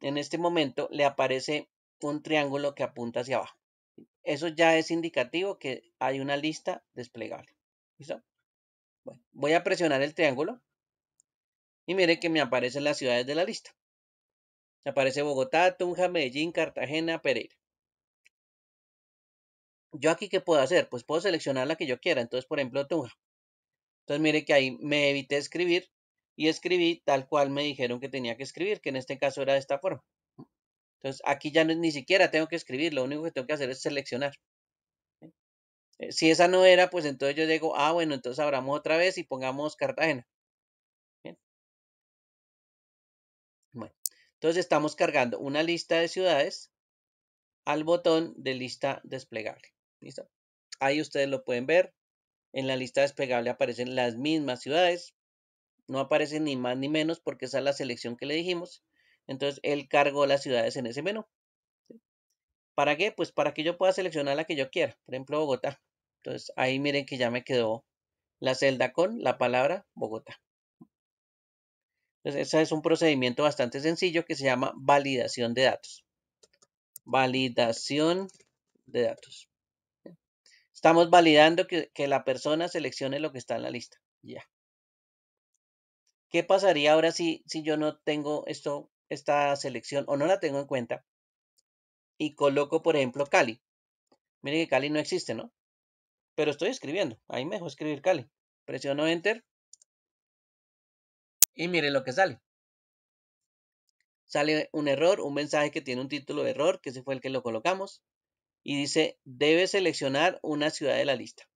en este momento le aparece un triángulo que apunta hacia abajo. Eso ya es indicativo que hay una lista desplegable. ¿Listo? voy a presionar el triángulo y mire que me aparecen las ciudades de la lista. aparece Bogotá, Tunja, Medellín, Cartagena, Pereira. ¿Yo aquí qué puedo hacer? Pues puedo seleccionar la que yo quiera. Entonces, por ejemplo, Tunja. Entonces, mire que ahí me evité escribir y escribí tal cual me dijeron que tenía que escribir, que en este caso era de esta forma. Entonces, aquí ya ni siquiera tengo que escribir, lo único que tengo que hacer es seleccionar. Eh, si esa no era, pues entonces yo digo, ah, bueno, entonces abramos otra vez y pongamos Cartagena. Bueno, entonces estamos cargando una lista de ciudades al botón de lista desplegable. ¿Listo? Ahí ustedes lo pueden ver. En la lista desplegable aparecen las mismas ciudades, no aparece ni más ni menos porque esa es la selección que le dijimos. Entonces él cargó las ciudades en ese menú. ¿Para qué? Pues para que yo pueda seleccionar la que yo quiera. Por ejemplo, Bogotá. Entonces ahí miren que ya me quedó la celda con la palabra Bogotá. Entonces ese es un procedimiento bastante sencillo que se llama validación de datos. Validación de datos. Estamos validando que la persona seleccione lo que está en la lista. Ya. ¿Qué pasaría ahora si, si yo no tengo esto, esta selección o no la tengo en cuenta? Y coloco, por ejemplo, Cali. Miren que Cali no existe, ¿no? Pero estoy escribiendo. Ahí me dejó escribir Cali. Presiono Enter. Y miren lo que sale. Sale un error, un mensaje que tiene un título de error, que ese fue el que lo colocamos. Y dice, debe seleccionar una ciudad de la lista.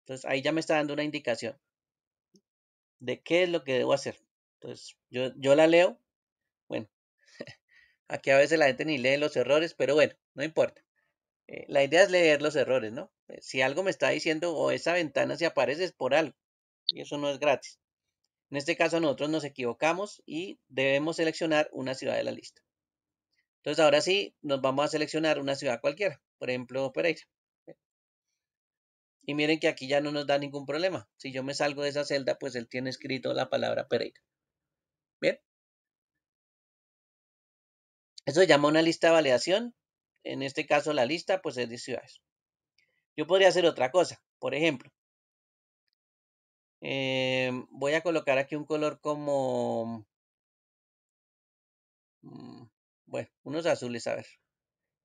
Entonces ahí ya me está dando una indicación de qué es lo que debo hacer. Entonces, yo, yo la leo. Bueno, aquí a veces la gente ni lee los errores, pero bueno, no importa. Eh, la idea es leer los errores, ¿no? Eh, si algo me está diciendo o esa ventana se aparece es por algo. Y eso no es gratis. En este caso nosotros nos equivocamos y debemos seleccionar una ciudad de la lista. Entonces ahora sí nos vamos a seleccionar una ciudad cualquiera, por ejemplo Pereira. Y miren que aquí ya no nos da ningún problema. Si yo me salgo de esa celda, pues él tiene escrito la palabra Pereira. Bien. Eso se llama una lista de validación. En este caso, la lista pues es de ciudades. Yo podría hacer otra cosa. Por ejemplo, em, voy a colocar aquí un color como... Mm, bueno, unos azules, a ver.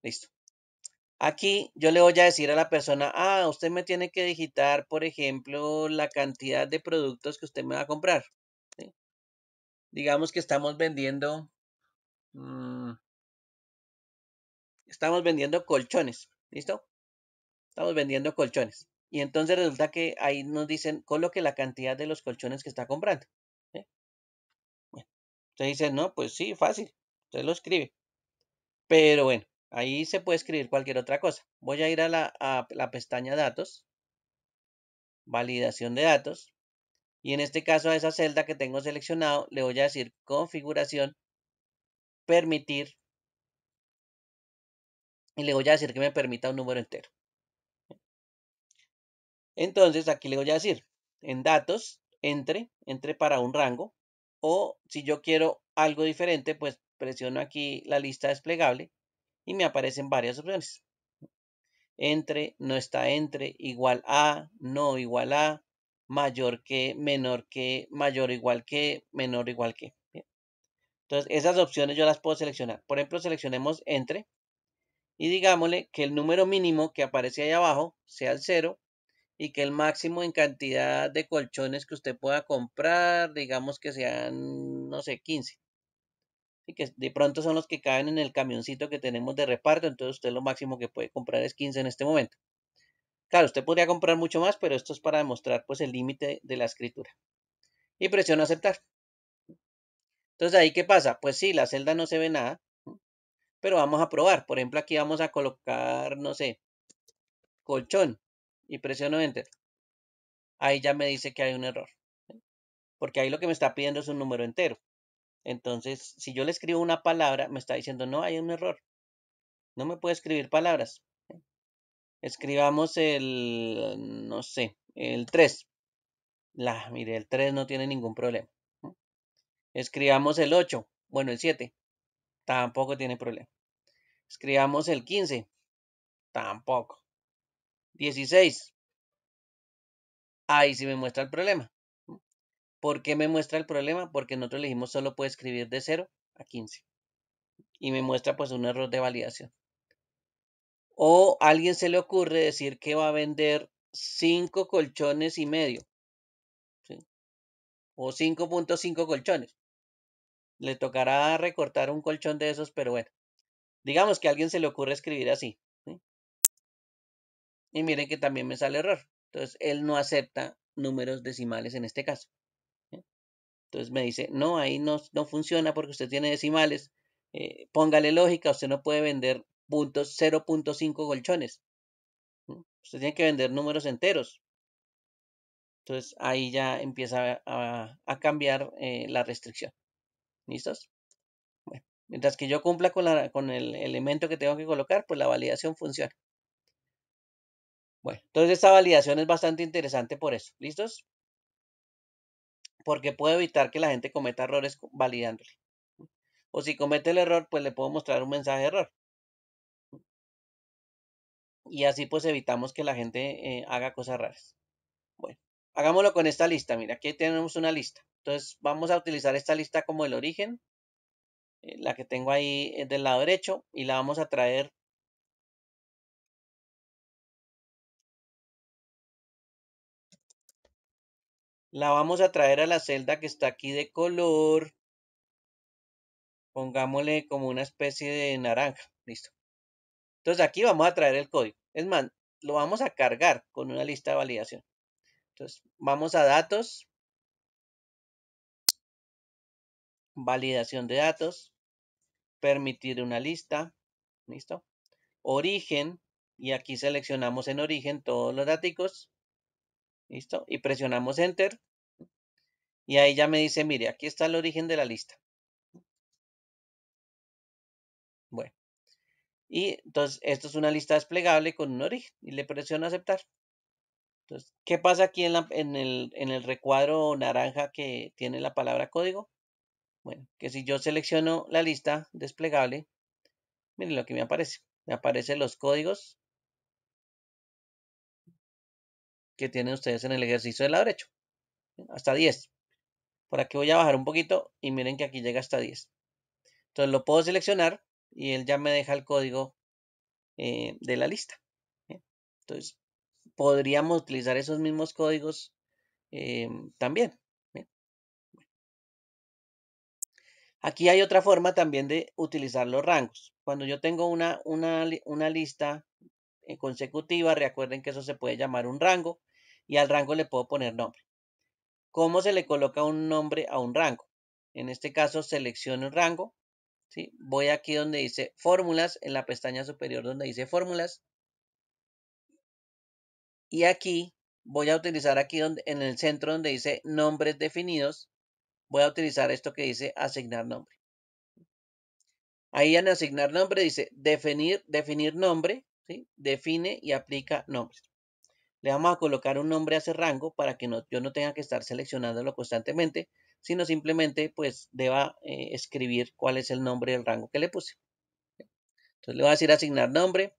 Listo. Aquí yo le voy a decir a la persona, ah, usted me tiene que digitar, por ejemplo, la cantidad de productos que usted me va a comprar. Digamos que estamos vendiendo, mm, estamos vendiendo colchones, ¿listo? Estamos vendiendo colchones. Y entonces resulta que ahí nos dicen, coloque la cantidad de los colchones que está comprando. usted dice, no, pues sí, fácil. Usted lo escribe. Pero bueno, Ahí se puede escribir cualquier otra cosa. Voy a ir a la, pestaña datos, validación de datos, y en este caso a esa celda que tengo seleccionado le voy a decir configuración, permitir, y le voy a decir que me permita un número entero. Entonces aquí le voy a decir en datos, entre, entre para un rango, o si yo quiero algo diferente, pues presiono aquí la lista desplegable y me aparecen varias opciones. Entre, no está entre, igual a, no igual a, mayor que, menor que, mayor igual que, menor igual que. Entonces, esas opciones yo las puedo seleccionar. Por ejemplo, seleccionemos entre y digámosle que el número mínimo que aparece ahí abajo sea el 0 y que el máximo en cantidad de colchones que usted pueda comprar, digamos que sean, no sé, 15 y que de pronto son los que caen en el camioncito que tenemos de reparto, entonces usted lo máximo que puede comprar es 15 en este momento. Claro, usted podría comprar mucho más, pero esto es para demostrar pues el límite de la escritura. Y presiono aceptar. Entonces ahí qué pasa? Pues sí, la celda no se ve nada, pero vamos a probar. Por ejemplo, aquí vamos a colocar, no sé, colchón y presiono enter. Ahí ya me dice que hay un error, porque ahí lo que me está pidiendo es un número entero. Entonces, si yo le escribo una palabra, me está diciendo, no, hay un error. No me puede escribir palabras. Escribamos el, no sé, el 3. La, mire, el 3 no tiene ningún problema. Escribamos el 8. Bueno, el 7. Tampoco tiene problema. Escribamos el 15. Tampoco. 16. Ahí sí me muestra el problema. ¿Por qué me muestra el problema? Porque nosotros le dijimos solo puede escribir de 0 a 15. Y me muestra pues un error de validación. O a alguien se le ocurre decir que va a vender 5 colchones y medio. O 5.5 colchones. Le tocará recortar un colchón de esos, pero bueno. Digamos que a alguien se le ocurre escribir así. Y miren que también me sale error. Entonces, él no acepta números decimales en este caso. Entonces me dice, no, ahí no, no funciona porque usted tiene decimales. Eh, póngale lógica, usted no puede vender 0.5 colchones. Usted tiene que vender números enteros. Entonces ahí ya empieza a, cambiar eh, la restricción. ¿Listos? Bueno, mientras que yo cumpla con, con el elemento que tengo que colocar, pues la validación funciona. Bueno, entonces esta validación es bastante interesante por eso. ¿Listos? porque puedo evitar que la gente cometa errores validándole. O si comete el error, pues le puedo mostrar un mensaje de error. Y así pues evitamos que la gente eh, haga cosas raras. Bueno, hagámoslo con esta lista. Mira, aquí tenemos una lista. Entonces vamos a utilizar esta lista como el origen. Eh, la que tengo ahí eh, del lado derecho. Y la vamos a traer La vamos a traer a la celda que está aquí de color. Pongámosle como una especie de naranja. Listo. Entonces aquí vamos a traer el código. Es más, lo vamos a cargar con una lista de validación. Entonces vamos a datos. Validación de datos. Permitir una lista. Listo. Origen. Y aquí seleccionamos en origen todos los datos ¿Listo? Y presionamos Enter. Y ahí ya me dice, mire, aquí está el origen de la lista. Bueno. Y entonces, esto es una lista desplegable con un origen. Y le presiono Aceptar. Entonces, ¿qué pasa aquí en, el, en el recuadro naranja que tiene la palabra código? Bueno, que si yo selecciono la lista desplegable, miren lo que me aparece. Me aparecen los códigos que tienen ustedes en el ejercicio del la derecho. Hasta 10. Por aquí voy a bajar un poquito y miren que aquí llega hasta 10. Entonces lo puedo seleccionar y él ya me deja el código eh, de la lista. Entonces podríamos utilizar esos mismos códigos eh, también. Aquí hay otra forma también de utilizar los rangos. Cuando yo tengo una, una, una lista eh, consecutiva, recuerden que eso se puede llamar un rango y al rango le puedo poner nombre. ¿Cómo se le coloca un nombre a un rango? En este caso selecciono un rango, ¿sí? voy aquí donde dice fórmulas, en la pestaña superior donde dice fórmulas y aquí voy a utilizar aquí donde, en el centro donde dice nombres definidos, voy a utilizar esto que dice asignar nombre. Ahí en asignar nombre dice definir, definir nombre, define y aplica nombres. Le vamos a colocar un nombre a ese rango para que yo no tenga que estar seleccionándolo constantemente, sino simplemente pues deba eh, escribir cuál es el nombre del rango que le puse. Entonces le voy a decir asignar nombre.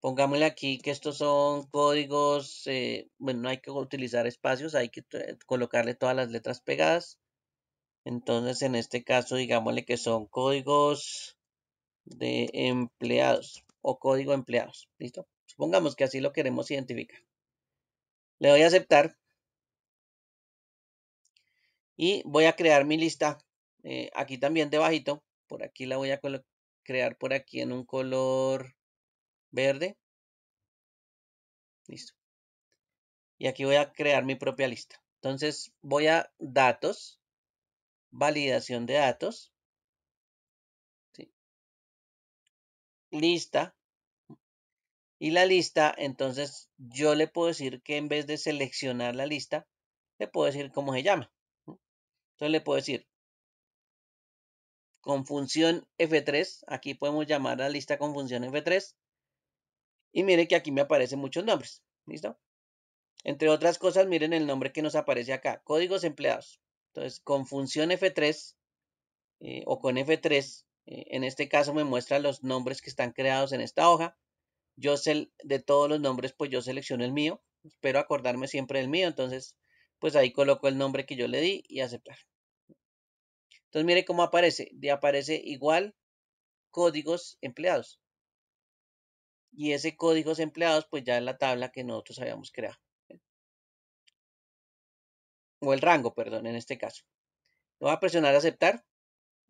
Pongámosle aquí que estos son códigos, eh, bueno, no hay que utilizar espacios, hay que eh, colocarle todas las letras pegadas. Entonces en este caso digámosle que son códigos de empleados o código empleados. ¿Listo? Supongamos que así lo queremos identificar. Le voy a aceptar. Y voy a crear mi lista eh, aquí también debajito. Por aquí la voy a crear por aquí en un color verde. Listo. Y aquí voy a crear mi propia lista. Entonces voy a datos, validación de datos. lista. Y la lista, entonces yo le puedo decir que en vez de seleccionar la lista, le puedo decir cómo se llama. Entonces le puedo decir con función F3, aquí podemos llamar la lista con función F3. Y mire que aquí me aparecen muchos nombres, ¿listo? Entre otras cosas, miren el nombre que nos aparece acá, códigos empleados. Entonces, con función F3 eh, o con F3, eh, en este caso me muestra los nombres que están creados en esta hoja. Yo sé de todos los nombres, pues yo selecciono el mío. Espero acordarme siempre del mío. Entonces, pues ahí coloco el nombre que yo le di y aceptar. Entonces, mire cómo aparece. Le aparece igual códigos empleados. Y ese códigos empleados, pues ya es la tabla que nosotros habíamos creado. O el rango, perdón, en este caso. voy a presionar aceptar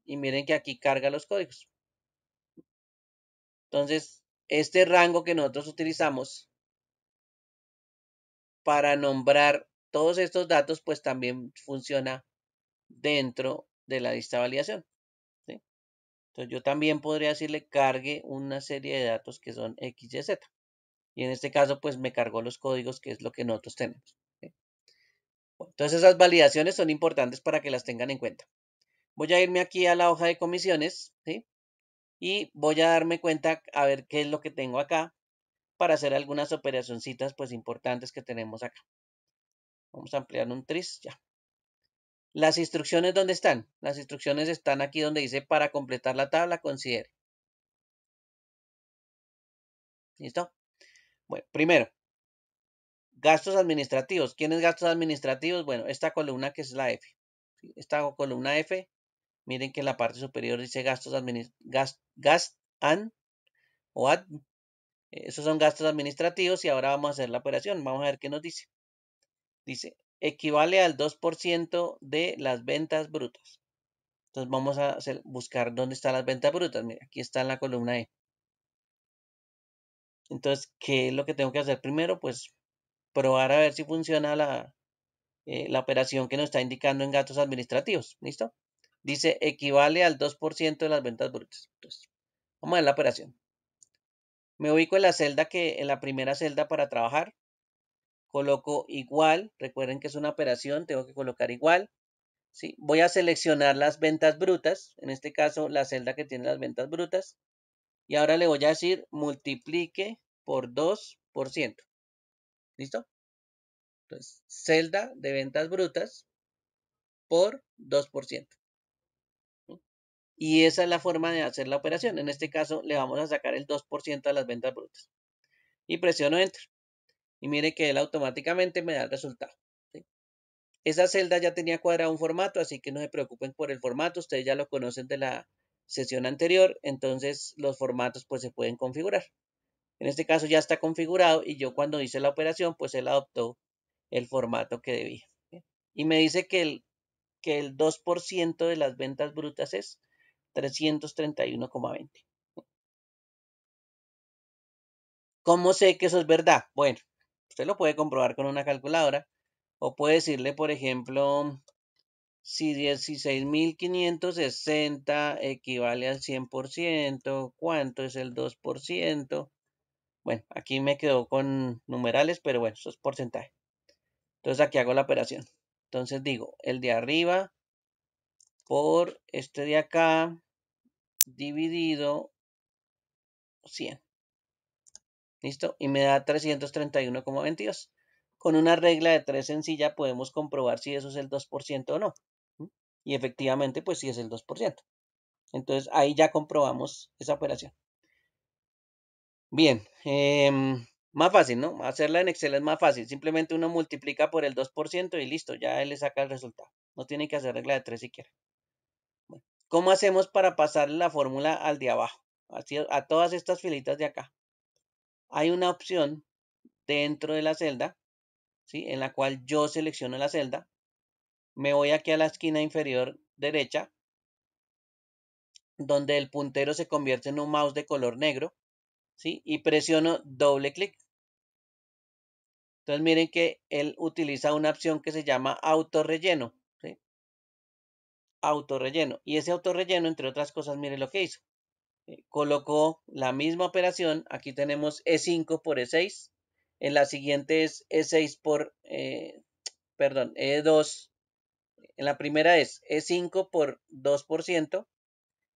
y miren que aquí carga los códigos. Entonces, este rango que nosotros utilizamos para nombrar todos estos datos, pues también funciona dentro de la lista de validación. Entonces, yo también podría decirle cargue una serie de datos que son X, Y, Z. Y en este caso, pues me cargó los códigos, que es lo que nosotros tenemos. entonces, esas validaciones son importantes para que las tengan en cuenta. Voy a irme aquí a la hoja de comisiones, ¿sí? Y voy a darme cuenta a ver qué es lo que tengo acá para hacer algunas operacioncitas pues importantes que tenemos acá. Vamos a ampliar un tris ya. Las instrucciones, ¿dónde están? Las instrucciones están aquí donde dice para completar la tabla, considere. ¿Listo? Bueno, primero, gastos administrativos. ¿Quiénes gastos administrativos? Bueno, esta columna que es la F. Esta columna F Miren que en la parte superior dice gastos administrativos gast and, o ad. Esos son gastos administrativos y ahora vamos a hacer la operación. Vamos a ver qué nos dice. Dice, equivale al 2% de las ventas brutas. Entonces vamos a buscar dónde están las ventas brutas. Mira, aquí está en la columna E. Entonces, ¿qué es lo que tengo que hacer primero? Pues probar a ver si funciona la, eh, la operación que nos está indicando en gastos administrativos. ¿Listo? dice equivale al 2% de las ventas brutas. Entonces, vamos a ver la operación. Me ubico en la celda que en la primera celda para trabajar. Coloco igual, recuerden que es una operación, tengo que colocar igual. ¿sí? Voy a seleccionar las ventas brutas, en este caso la celda que tiene las ventas brutas. Y ahora le voy a decir multiplique por 2%. ¿Listo? Entonces, celda de ventas brutas por 2%. Y esa es la forma de hacer la operación. En este caso, le vamos a sacar el 2% a las ventas brutas. Y presiono Enter. Y mire que él automáticamente me da el resultado. Esa celda ya tenía cuadrado un formato, así que no se preocupen por el formato. Ustedes ya lo conocen de la sesión anterior. Entonces, los formatos pues se pueden configurar. En este caso ya está configurado y yo cuando hice la operación, pues él adoptó el formato que debía. Y me dice que que el 2% de las ventas brutas es 331,20. ¿Cómo sé que eso es verdad? Bueno, usted lo puede comprobar con una calculadora o puede decirle, por ejemplo, si 16.560 equivale al 100%, ¿cuánto es el 2%? Bueno, aquí me quedo con numerales, pero bueno, eso es porcentaje. Entonces aquí hago la operación. Entonces digo, el de arriba por este de acá dividido 100. ¿Listo? Y me da 331,22. Con una regla de 3 sencilla podemos comprobar si eso es el 2% o no. Y efectivamente, pues sí es el 2%. Entonces ahí ya comprobamos esa operación. Bien, em, más fácil, ¿no? Hacerla en Excel es más fácil. Simplemente uno multiplica por el 2% y listo, ya él le saca el resultado. No tiene que hacer regla de 3 siquiera. ¿Cómo hacemos para pasar la fórmula al de abajo? Así, a todas estas filitas de acá. Hay una opción dentro de la celda, ¿sí? en la cual yo selecciono la celda. Me voy aquí a la esquina inferior derecha, donde el puntero se convierte en un mouse de color negro. ¿sí? Y presiono doble clic. Entonces miren que él utiliza una opción que se llama autorrelleno. Y ese autorrelleno, entre otras cosas, mire lo que hizo. Eh, colocó la misma operación. Aquí tenemos E5 por E6. En la siguiente es E6 por, eh, perdón, E2. En la primera es E5 por 2%.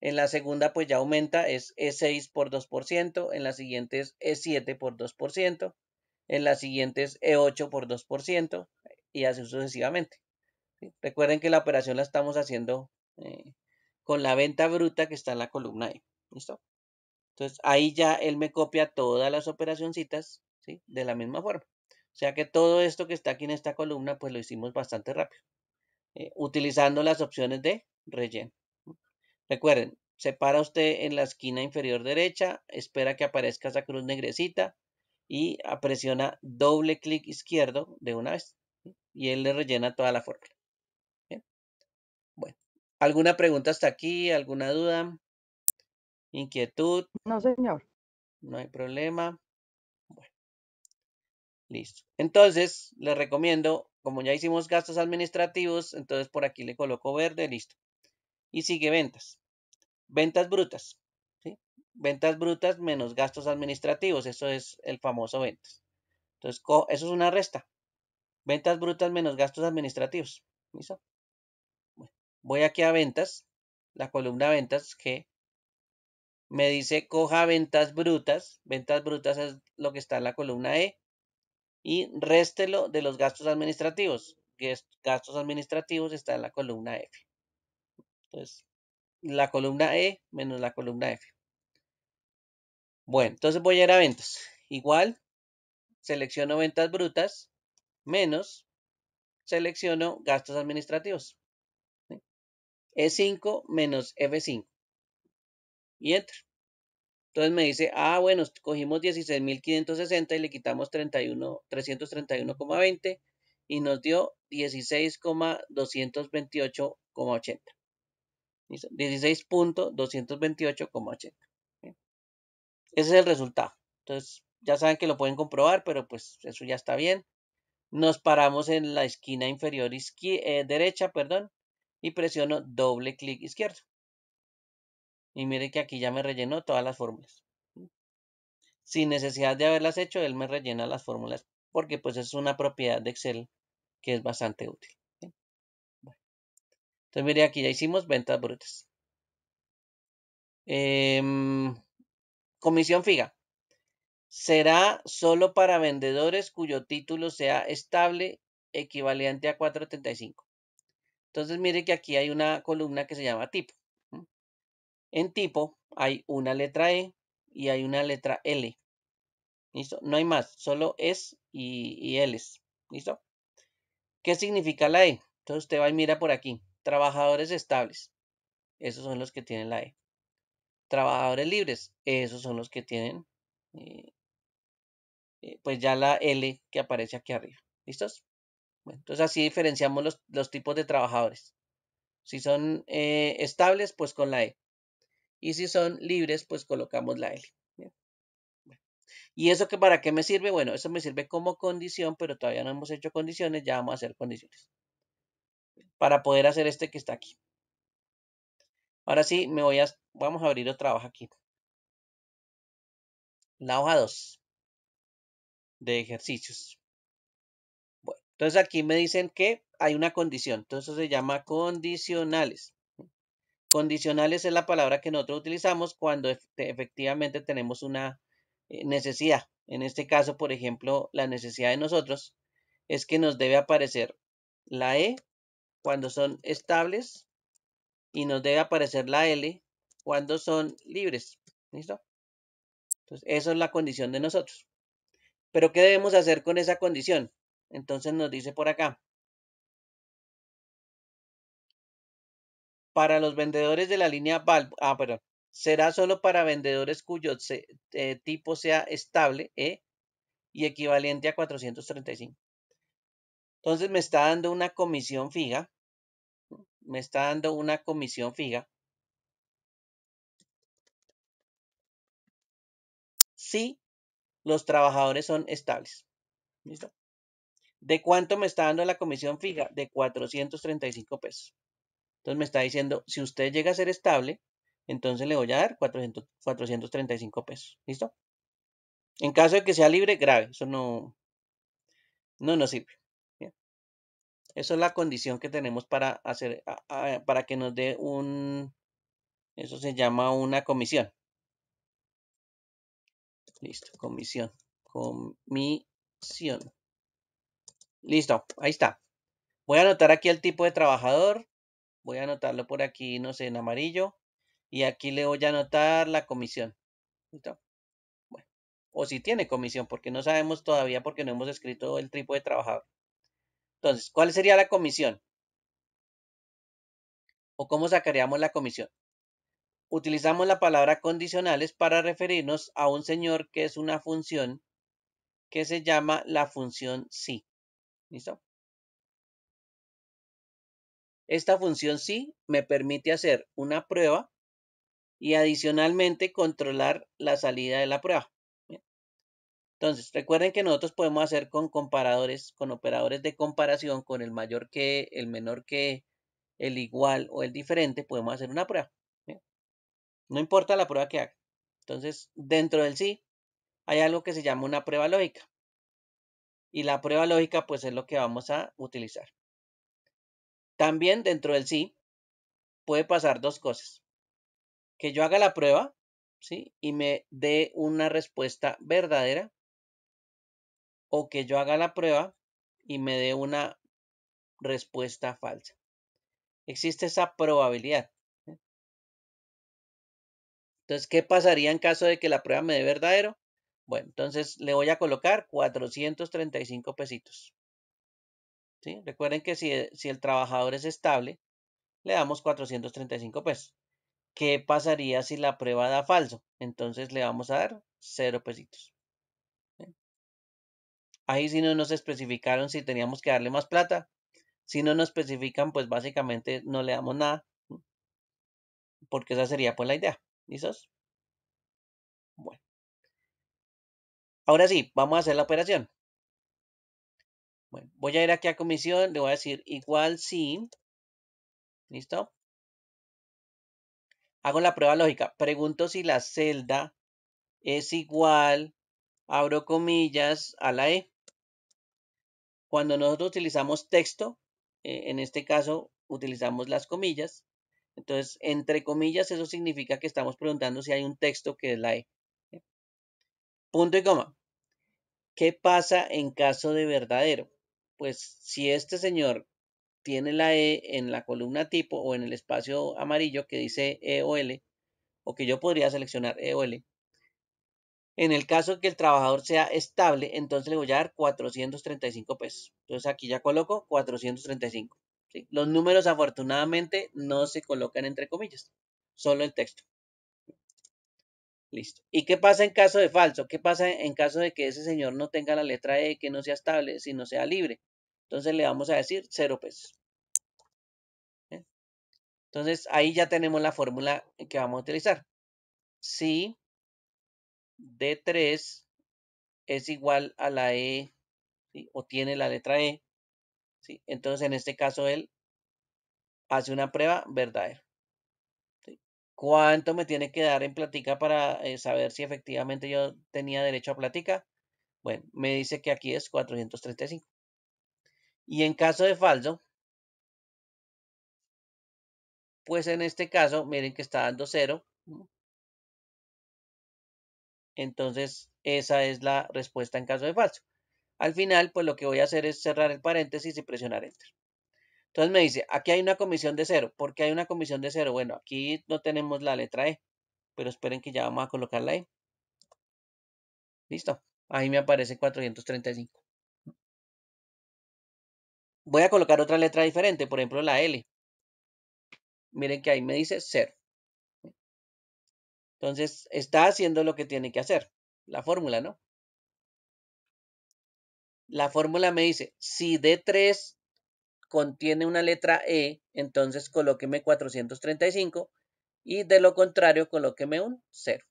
En la segunda pues ya aumenta, es E6 por 2%. En la siguiente es E7 por 2%. En la siguiente es E8 por 2%. Y así sucesivamente. Recuerden que la operación la estamos haciendo eh, con la venta bruta que está en la columna E. ¿Listo? Entonces ahí ya él me copia todas las operacioncitas ¿sí? de la misma forma. O sea que todo esto que está aquí en esta columna, pues lo hicimos bastante rápido, eh, utilizando las opciones de relleno. Recuerden, se para usted en la esquina inferior derecha, espera que aparezca esa cruz negrecita y presiona doble clic izquierdo de una vez y él le rellena toda la fórmula. ¿Alguna pregunta hasta aquí? ¿Alguna duda? ¿Inquietud? No, señor. No hay problema. Bueno. Listo. Entonces, les recomiendo, como ya hicimos gastos administrativos, entonces por aquí le coloco verde, listo. Y sigue ventas. Ventas brutas. Ventas brutas menos gastos administrativos. Eso es el famoso ventas. Entonces, eso es una resta. Ventas brutas menos gastos administrativos. ¿Listo? Voy aquí a ventas, la columna ventas que me dice coja ventas brutas. Ventas brutas es lo que está en la columna E. Y réstelo de los gastos administrativos. que Gastos administrativos está en la columna F. Entonces, la columna E menos la columna F. Bueno, entonces voy a ir a ventas. Igual, selecciono ventas brutas menos selecciono gastos administrativos. E5 menos F5. Y entra. Entonces me dice, ah, bueno, cogimos 16.560 y le quitamos 331,20 y nos dio 16,228,80. 16.228,80. Ese es el resultado. Entonces, ya saben que lo pueden comprobar, pero pues eso ya está bien. Nos paramos en la esquina inferior izquierda, eh, derecha, perdón, y presiono doble clic izquierdo. Y mire que aquí ya me rellenó todas las fórmulas. Sin necesidad de haberlas hecho, él me rellena las fórmulas porque pues es una propiedad de Excel que es bastante útil. Entonces mire aquí ya hicimos ventas brutas. Em, comisión fija. Será solo para vendedores cuyo título sea estable equivalente a 435. Entonces mire que aquí hay una columna que se llama tipo. En tipo hay una letra E y hay una letra L. ¿Listo? No hay más, solo es y, y L. ¿Listo? ¿Qué significa la E? Entonces usted va y mira por aquí. Trabajadores estables. Esos son los que tienen la E. Trabajadores libres. Esos son los que tienen eh, eh, pues ya la L que aparece aquí arriba. ¿Listos? entonces así diferenciamos los, tipos de trabajadores. Si son eh, estables, pues con la E. Y si son libres, pues colocamos la L. ¿Y eso que para qué me sirve? Bueno, eso me sirve como condición, pero todavía no hemos hecho condiciones, ya vamos a hacer condiciones. Para poder hacer este que está aquí. Ahora sí, me voy a, vamos a abrir otra hoja aquí. La hoja 2 de ejercicios. Entonces aquí me dicen que hay una condición. Entonces se llama condicionales. Condicionales es la palabra que nosotros utilizamos cuando efectivamente tenemos una eh, necesidad. En este caso, por ejemplo, la necesidad de nosotros es que nos debe aparecer la E cuando son estables y nos debe aparecer la L cuando son libres. ¿Listo? Entonces, eso es la condición de nosotros. Pero, ¿qué debemos hacer con esa condición? Entonces nos dice por acá. Para los vendedores de la línea Val... ah, perdón, será solo para vendedores cuyo eh, tipo sea estable ¿eh? y equivalente a 435. Entonces me está dando una comisión fija. Me está dando una comisión fija. Si los trabajadores son estables. ¿Listo? ¿De cuánto me está dando la comisión fija? De 435 pesos. Entonces me está diciendo, si usted llega a ser estable, entonces le voy a dar 435 pesos. ¿Listo? En caso de que sea libre, grave. Eso no, no nos sirve. Eso es la condición que tenemos para, hacer, para que nos dé un... Eso se llama una comisión. Listo, comisión. Comisión. Listo, ahí está. Voy a anotar aquí el tipo de trabajador. Voy a anotarlo por aquí, no sé, en amarillo. Y aquí le voy a anotar la comisión. ¿Listo? o si tiene comisión, porque no sabemos todavía porque no hemos escrito el tipo de trabajador. Entonces, ¿cuál sería la comisión? ¿O cómo sacaríamos la comisión? Utilizamos la palabra condicionales para referirnos a un señor que es una función que se llama la función sí. ¿Listo? Esta función sí me permite hacer una prueba y adicionalmente controlar la salida de la prueba. Entonces, recuerden que nosotros podemos hacer con comparadores, con operadores de comparación, con el mayor que, el menor que, el igual o el diferente, podemos hacer una prueba. No importa la prueba que haga. Entonces, dentro del sí, hay algo que se llama una prueba lógica y la prueba lógica pues es lo que vamos a utilizar. También dentro del sí puede pasar dos cosas. Que yo haga la prueba ¿sí? y me dé una respuesta verdadera o que yo haga la prueba y me dé una respuesta falsa. Existe esa probabilidad. ¿eh? Entonces, ¿qué pasaría en caso de que la prueba me dé verdadero? Bueno, entonces le voy a colocar 435 pesitos. ¿Sí? Recuerden que eh, si, el trabajador es estable, le damos 435 pesos. ¿Qué pasaría si la prueba da falso? Entonces le vamos a dar 0 pesitos. Ahí si no nos especificaron si teníamos que darle más plata. Si no nos especifican, pues básicamente no le damos nada. Porque esa sería pues la idea. ¿Listos? Bueno. Ahora sí, vamos a hacer la operación. Bueno, voy a ir aquí a comisión, le voy a decir igual sin, ¿Listo? Hago la prueba lógica. Pregunto si la celda es igual, abro comillas, a la E. Cuando nosotros utilizamos texto, eh, en este caso utilizamos las comillas. Entonces, entre comillas, eso significa que estamos preguntando si hay un texto que es la E. Punto y coma. ¿Qué pasa en caso de verdadero? Pues si este señor tiene la E en la columna tipo o en el espacio amarillo que dice EOL, o que yo podría seleccionar EOL, en el caso que el trabajador sea estable, entonces le voy a dar 435 pesos. Entonces aquí ya coloco 435. Los números afortunadamente no se colocan entre comillas, solo el texto. Listo. ¿Y qué pasa en caso de falso? ¿Qué pasa en caso de que ese señor no tenga la letra E, que no sea estable, sino sea libre? Entonces le vamos a decir cero pesos. ¿Eh? Entonces ahí ya tenemos la fórmula que vamos a utilizar. Si D3 es igual a la E o tiene la letra E, entonces en este caso él hace una prueba verdadera. ¿Cuánto me tiene que dar en platica para eh, saber si efectivamente yo tenía derecho a platica? Bueno, me dice que aquí es 435. Y en caso de falso, pues en este caso, miren que está dando 0. Entonces, esa es la respuesta en caso de falso. Al final, pues lo que voy a hacer es cerrar el paréntesis y presionar Enter. Entonces me dice, aquí hay una comisión de cero. ¿Por qué hay una comisión de cero? Bueno, aquí no tenemos la letra E, pero esperen que ya vamos a colocar la E. Listo. Ahí me aparece 435. Voy a colocar otra letra diferente, por ejemplo la L. Miren que ahí me dice cero. Entonces está haciendo lo que tiene que hacer. La fórmula, ¿no? La fórmula me dice, si D3 contiene una letra E, entonces colóqueme 435 y de lo contrario colóqueme un 0.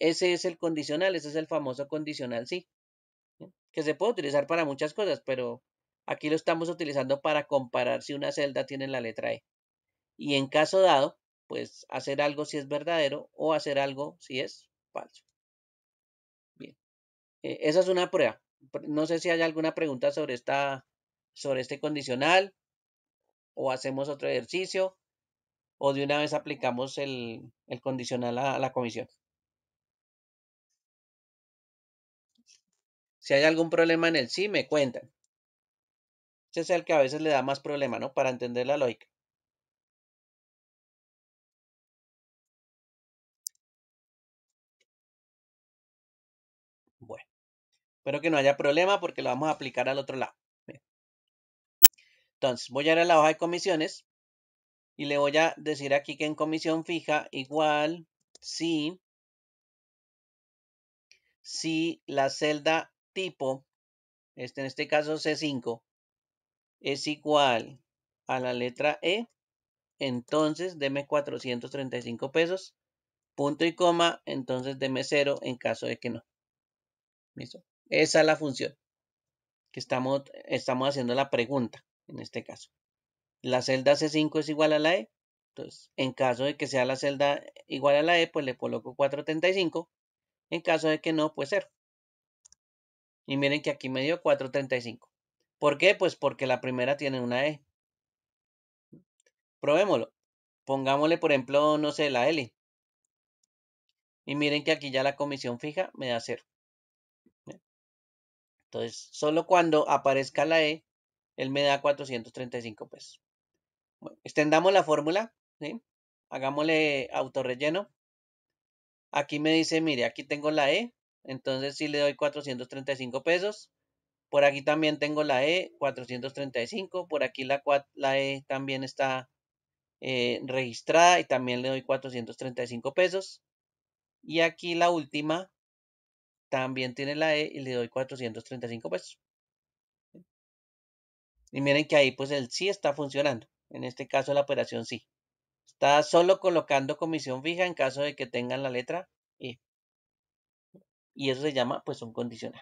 ese es el condicional, ese es el famoso condicional sí, que se puede utilizar para muchas cosas, pero aquí lo estamos utilizando para comparar si una celda tiene la letra E. Y en caso dado, pues hacer algo si es verdadero o hacer algo si es falso. Bien, eh, esa es una prueba. No sé si hay alguna pregunta sobre esta sobre este condicional o hacemos otro ejercicio o de una vez aplicamos el, condicional a, la comisión. Si hay algún problema en el sí, me cuentan. Ese es el que a veces le da más problema, ¿no? Para entender la lógica. Bueno, espero que no haya problema porque lo vamos a aplicar al otro lado. Entonces, voy a ir a la hoja de comisiones y le voy a decir aquí que en comisión fija igual si, si la celda tipo, este, en este caso C5, es igual a la letra E, entonces deme 435 pesos, punto y coma, entonces deme 0 en caso de que no. ¿Listo? Esa es la función que estamos, estamos haciendo la pregunta en este caso. La celda C5 es igual a la E, entonces en caso de que sea la celda igual a la E, pues le coloco 435, en caso de que no, pues 0. Y miren que aquí me dio 435. ¿Por qué? Pues porque la primera tiene una E. Probémoslo. Pongámosle, por ejemplo, no sé, la L. Y miren que aquí ya la comisión fija me da 0. Entonces, solo cuando aparezca la E, él me da 435 pesos. Bueno, extendamos la fórmula, hagámosle autorrelleno. Aquí me dice, mire, aquí tengo la E, entonces si sí le doy 435 pesos. Por aquí también tengo la E, 435. Por aquí la, la E también está eh, registrada y también le doy 435 pesos. Y aquí la última también tiene la E y le doy 435 pesos. Y miren que ahí pues el sí está funcionando. En este caso la operación sí. Está solo colocando comisión fija en caso de que tengan la letra E. Y eso se llama pues un condicional.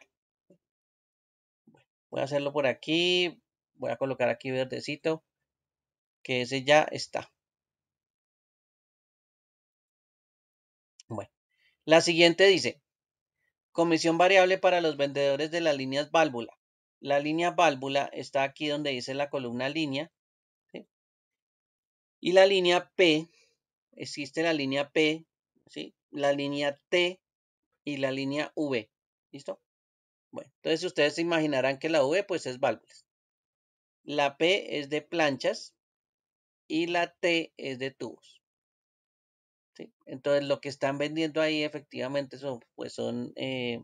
voy a hacerlo por aquí. Voy a colocar aquí verdecito. Que ese ya está. Bueno, la siguiente dice, comisión variable para los vendedores de las líneas válvula la línea válvula está aquí donde dice la columna línea. Y la línea P, existe la línea P, ¿sí? la línea T y la línea V. ¿Listo? Bueno, entonces ustedes se imaginarán que la V pues es válvulas. La P es de planchas y la T es de tubos. ¿Sí? Entonces lo que están vendiendo ahí efectivamente son, pues son eh,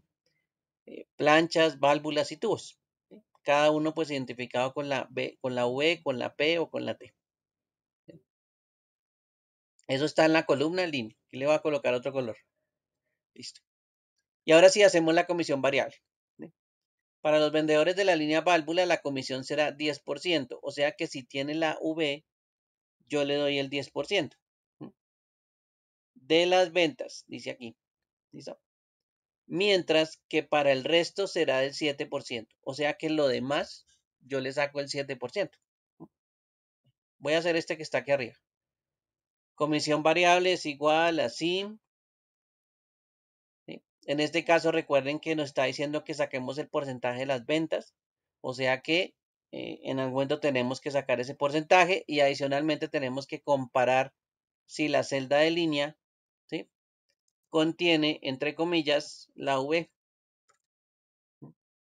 eh, planchas, válvulas y tubos cada uno pues identificado con la B, con la V, con la P o con la T. Eso está en la columna línea. Aquí le voy a colocar otro color. Listo. Y ahora sí hacemos la comisión variable. Para los vendedores de la línea válvula, la comisión será 10%. O sea que si tiene la V, yo le doy el 10%. De las ventas, dice aquí. ¿Listo? mientras que para el resto será del 7%. O sea que lo demás yo le saco el 7%. Voy a hacer este que está aquí arriba. Comisión variable es igual a SIM. En este caso recuerden que nos está diciendo que saquemos el porcentaje de las ventas. O sea que eh, en algún momento tenemos que sacar ese porcentaje y adicionalmente tenemos que comparar si la celda de línea contiene, entre comillas, la V.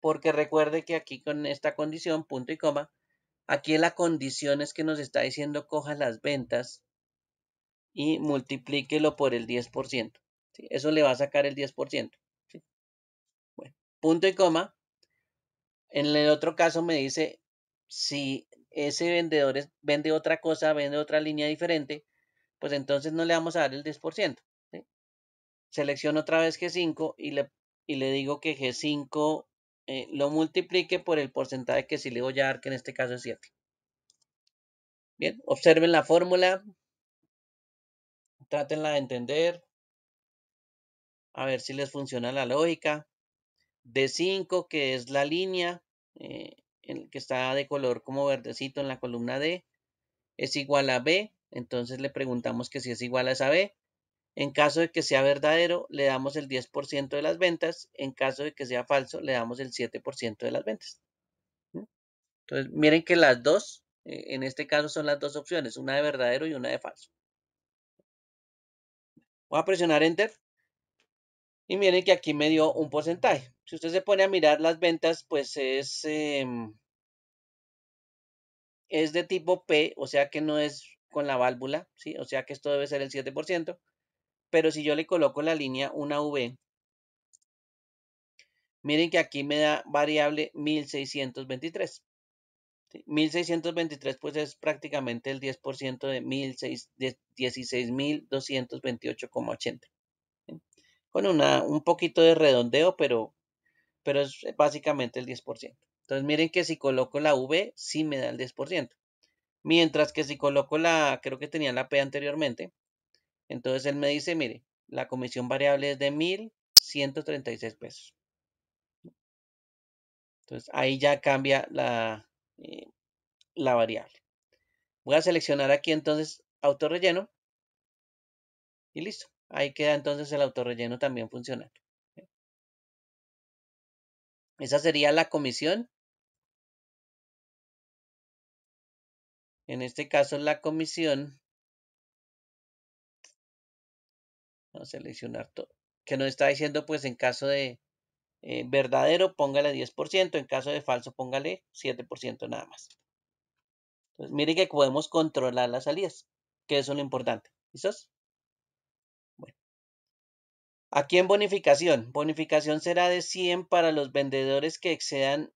Porque recuerde que aquí con esta condición, punto y coma, aquí la condición es que nos está diciendo coja las ventas y multiplíquelo por el 10%. Eso le va a sacar el 10%. punto y coma. En el otro caso me dice si ese vendedor vende otra cosa, vende otra línea diferente, pues entonces no le vamos a dar el 10% selecciono otra vez G5 y le, le digo que G5 eh, lo multiplique por el porcentaje que si le voy a dar, que en este caso es 7. Bien, observen la fórmula, trátenla de entender, a ver si les funciona la lógica. D5, que es la línea eh, que está de color como verdecito en la columna D, es igual a B, entonces le preguntamos que si es igual a esa B, en caso de que sea verdadero, le damos el 10% de las ventas. En caso de que sea falso, le damos el 7% de las ventas. Entonces, miren que las dos, eh, en este caso son las dos opciones, una de verdadero y una de falso. Voy a presionar Enter. Y miren que aquí me dio un porcentaje. Si usted se pone a mirar las ventas, pues es, em, es de tipo P, o sea que no es con la válvula, ¿sí? o sea que esto debe ser el 7%. Pero si yo le coloco la línea una V, miren que aquí me da variable 1623. 1623 pues es prácticamente el 10% de 16.228,80. Con una, un poquito de redondeo, pero, pero es básicamente el 10%. Entonces miren que si coloco la V, sí me da el 10%. Mientras que si coloco la, creo que tenía la P anteriormente, entonces él me dice, mire, la comisión variable es de 1.136 pesos. Entonces ahí ya cambia la, eh, la variable. Voy a seleccionar aquí entonces autorrelleno y listo. Ahí queda entonces el autorrelleno también funcionando. Esa sería la comisión. En este caso la comisión a seleccionar todo. Que nos está diciendo, pues en caso de eh, verdadero, póngale 10%. En caso de falso, póngale 7% nada más. Entonces, mire que podemos controlar las salidas, que eso es lo importante. ¿Listos? Bueno. Aquí en bonificación. Bonificación será de 100 para los vendedores que excedan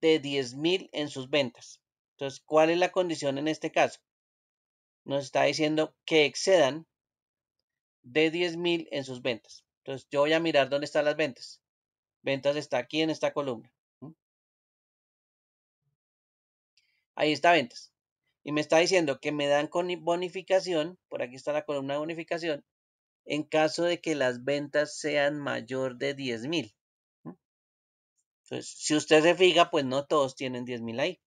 de 10.000 en sus ventas. Entonces, ¿cuál es la condición en este caso? Nos está diciendo que excedan de 10.000 en sus ventas. Entonces yo voy a mirar dónde están las ventas. Ventas está aquí en esta columna. Ahí está ventas. Y me está diciendo que me dan con bonificación, por aquí está la columna de bonificación, en caso de que las ventas sean mayor de 10.000. Entonces, si usted se fija, pues no todos tienen 10.000 ahí.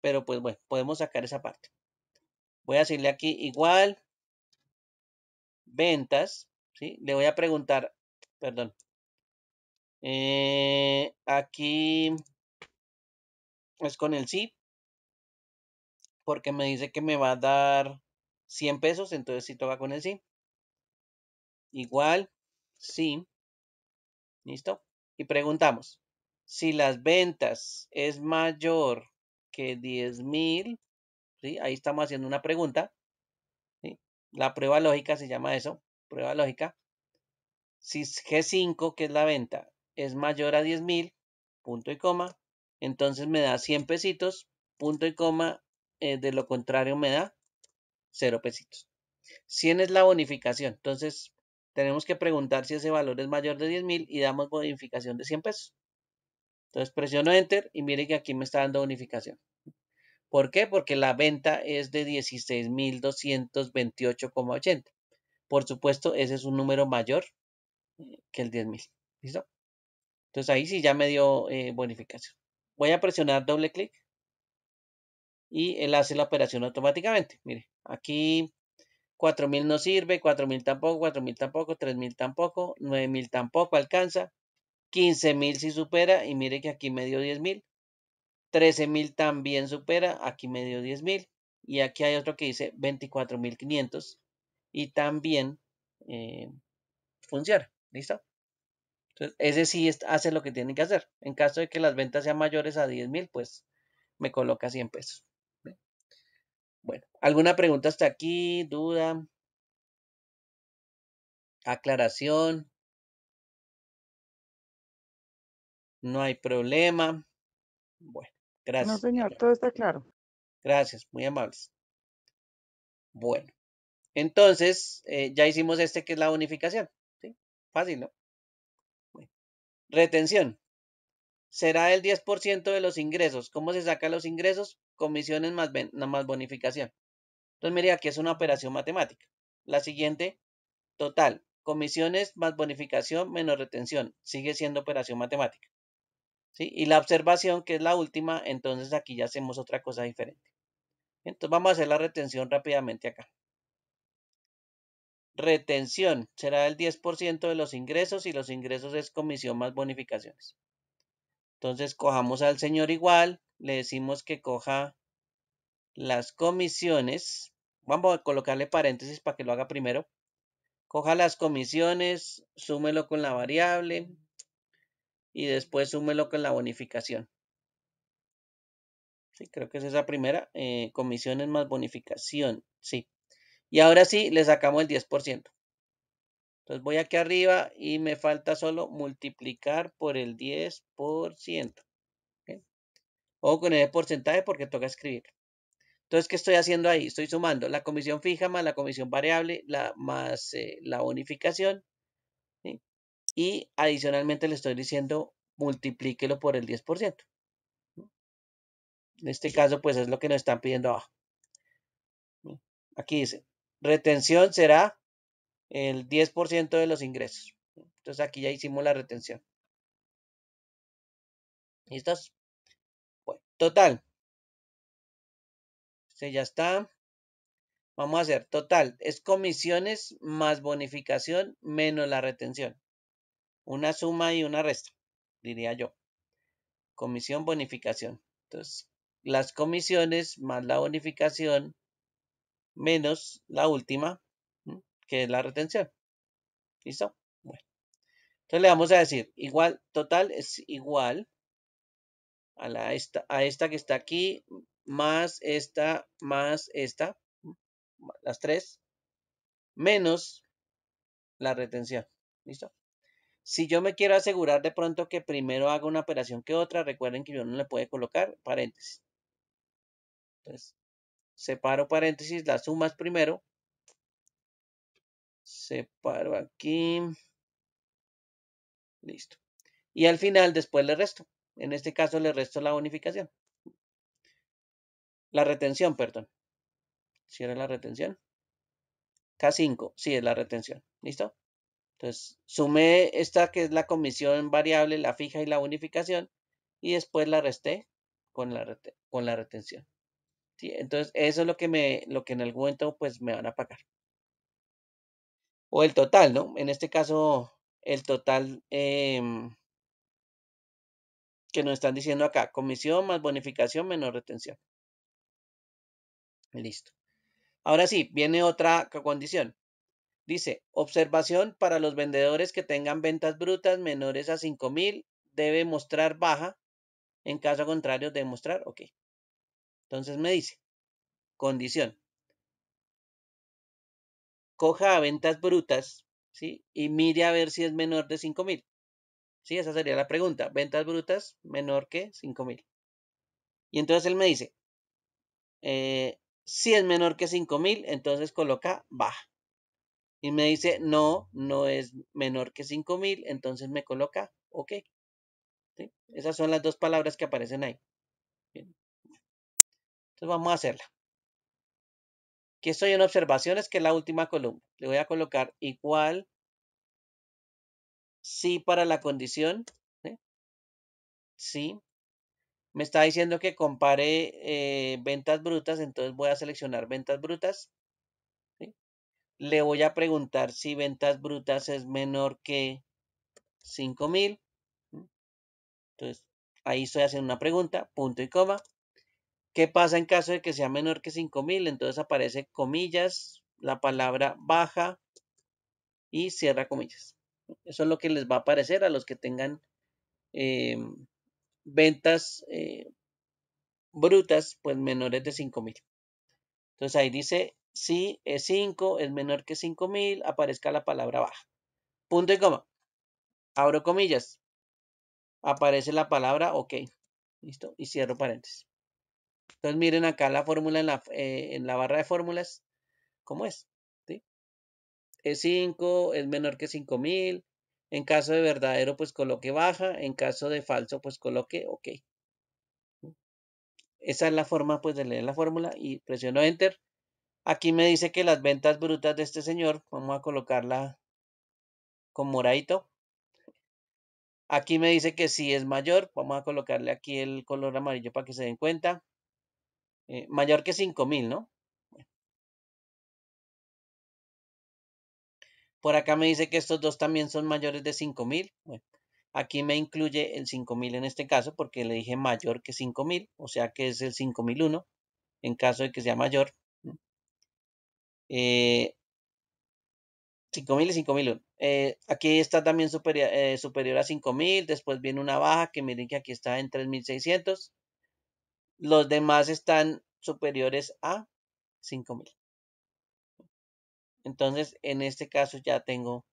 Pero pues bueno, podemos sacar esa parte. Voy a decirle aquí igual ventas, ¿sí? Le voy a preguntar, perdón, eh, aquí es con el sí, porque me dice que me va a dar 100 pesos, entonces sí toca con el sí. Igual, sí. ¿Listo? Y preguntamos, si las ventas es mayor que 10 mil, ¿sí? ahí estamos haciendo una pregunta, la prueba lógica se llama eso, prueba lógica. Si G5, que es la venta, es mayor a 10.000, punto y coma, entonces me da 100 pesitos, punto y coma, eh, de lo contrario me da 0 pesitos. 100 es la bonificación, entonces tenemos que preguntar si ese valor es mayor de 10.000 y damos bonificación de 100 pesos. Entonces presiono Enter y mire que aquí me está dando bonificación. ¿Por qué? Porque la venta es de 16.228,80. Por supuesto, ese es un número mayor eh, que el 10.000. ¿Listo? Entonces ahí sí ya me dio eh, bonificación. Voy a presionar doble clic y él hace la operación automáticamente. Mire, aquí 4.000 no sirve, 4.000 tampoco, 4.000 tampoco, 3.000 tampoco, 9.000 tampoco alcanza, 15.000 si supera y mire que aquí me dio 10.000. 13.000 también supera, aquí me dio 10.000. Y aquí hay otro que dice 24.500 y también eh, funciona. ¿Listo? Entonces, ese sí hace lo que tiene que hacer. En caso de que las ventas sean mayores a 10.000, pues me coloca 100 pesos. Bueno, ¿alguna pregunta hasta aquí? ¿Duda? ¿Aclaración? No hay problema. Bueno. Gracias. No, señor, todo está claro. Gracias, muy amables. Bueno, entonces eh, ya hicimos este que es la bonificación. ¿sí? Fácil, ¿no? Retención. Será el 10% de los ingresos. ¿Cómo se saca los ingresos? Comisiones más, más bonificación. Entonces, mire, aquí es una operación matemática. La siguiente, total. Comisiones más bonificación menos retención. Sigue siendo operación matemática. Y la observación, que es la última, entonces aquí ya hacemos otra cosa diferente. Entonces vamos a hacer la retención rápidamente acá. Retención será el 10% de los ingresos y los ingresos es comisión más bonificaciones. Entonces cojamos al señor igual, le decimos que coja las comisiones. Vamos a colocarle paréntesis para que lo haga primero. Coja las comisiones, súmelo con la variable, y después súmelo con la bonificación. Sí, creo que es esa primera. Eh, comisiones más bonificación. Sí. Y ahora sí, le sacamos el 10%. Entonces voy aquí arriba y me falta solo multiplicar por el 10%. O con el porcentaje porque toca escribir. Entonces, ¿qué estoy haciendo ahí? Estoy sumando la comisión fija más la comisión variable la, más eh, la bonificación y adicionalmente le estoy diciendo multiplíquelo por el 10%. En este caso, pues es lo que nos están pidiendo abajo. Aquí dice, retención será el 10% de los ingresos. Entonces aquí ya hicimos la retención. ¿Listos? Bueno, total. Este ya está. Vamos a hacer total. Es comisiones más bonificación menos la retención una suma y una resta, diría yo. Comisión, bonificación. Entonces, las comisiones más la bonificación menos la última, que es la retención. ¿Listo? Bueno. Entonces le vamos a decir, igual, total es igual a, la, esta, a esta que está aquí, más esta, más esta, las tres, menos la retención. ¿Listo? Si yo me quiero asegurar de pronto que primero haga una operación que otra, recuerden que yo no le puede colocar paréntesis. Entonces, separo paréntesis, las sumas primero. Separo aquí. Listo. Y al final, después le resto. En este caso, le resto la bonificación. La retención, perdón. Si era la retención. K5, sí es la retención. ¿Listo? Entonces, sumé esta que es la comisión variable, la fija y la bonificación y después la resté con la, con la retención. Entonces, eso es lo que, me, lo que en algún momento pues, me van a pagar. O el total, ¿no? En este caso, el total em, que nos están diciendo acá, comisión más bonificación menos retención. Listo. Ahora sí, viene otra condición. Dice, observación para los vendedores que tengan ventas brutas menores a 5.000 debe mostrar baja. En caso contrario, debe mostrar ok. Entonces me dice, condición. Coja a ventas brutas ¿sí? y mire a ver si es menor de 5.000. Sí, esa sería la pregunta. Ventas brutas menor que 5.000. Y entonces él me dice, eh, si es menor que 5.000, entonces coloca baja. Y me dice, no, no es menor que 5000, entonces me coloca OK. Esas son las dos palabras que aparecen ahí. Entonces vamos a hacerla. Aquí estoy en observaciones, que es la última columna. Le voy a colocar igual sí para la condición. ¿sí? Me está diciendo que compare eh, ventas brutas, entonces voy a seleccionar ventas brutas le voy a preguntar si ventas brutas es menor que 5000. Entonces, ahí estoy haciendo una pregunta, punto y coma. ¿Qué pasa en caso de que sea menor que 5000? Entonces aparece comillas, la palabra baja y cierra comillas. Eso es lo que les va a aparecer a los que tengan em, ventas eh, brutas pues menores de 5000. Entonces ahí dice si es 5 es menor que 5000, aparezca la palabra baja. Punto y coma. Abro comillas. Aparece la palabra OK. ¿Listo? Y cierro paréntesis. Entonces miren acá la fórmula en la, eh, en la barra de fórmulas. ¿Cómo es? ¿Sí? Es 5, es menor que 5000. En caso de verdadero, pues coloque baja. En caso de falso, pues coloque OK. Esa es la forma pues, de leer la fórmula y presiono Enter Aquí me dice que las ventas brutas de este señor, vamos a colocarla con moradito. Aquí me dice que si es mayor, vamos a colocarle aquí el color amarillo para que se den cuenta. Eh, mayor que 5000, ¿no? Por acá me dice que estos dos también son mayores de 5000. aquí me incluye el 5000 en este caso porque le dije mayor que 5000, o sea que es el 5001 en caso de que sea mayor. 5000 eh, y 5001. Eh, aquí está también eh, superior, a 5000. Después viene una baja que miren que aquí está en 3600. Los demás están superiores a 5000. Entonces, en este caso ya tengo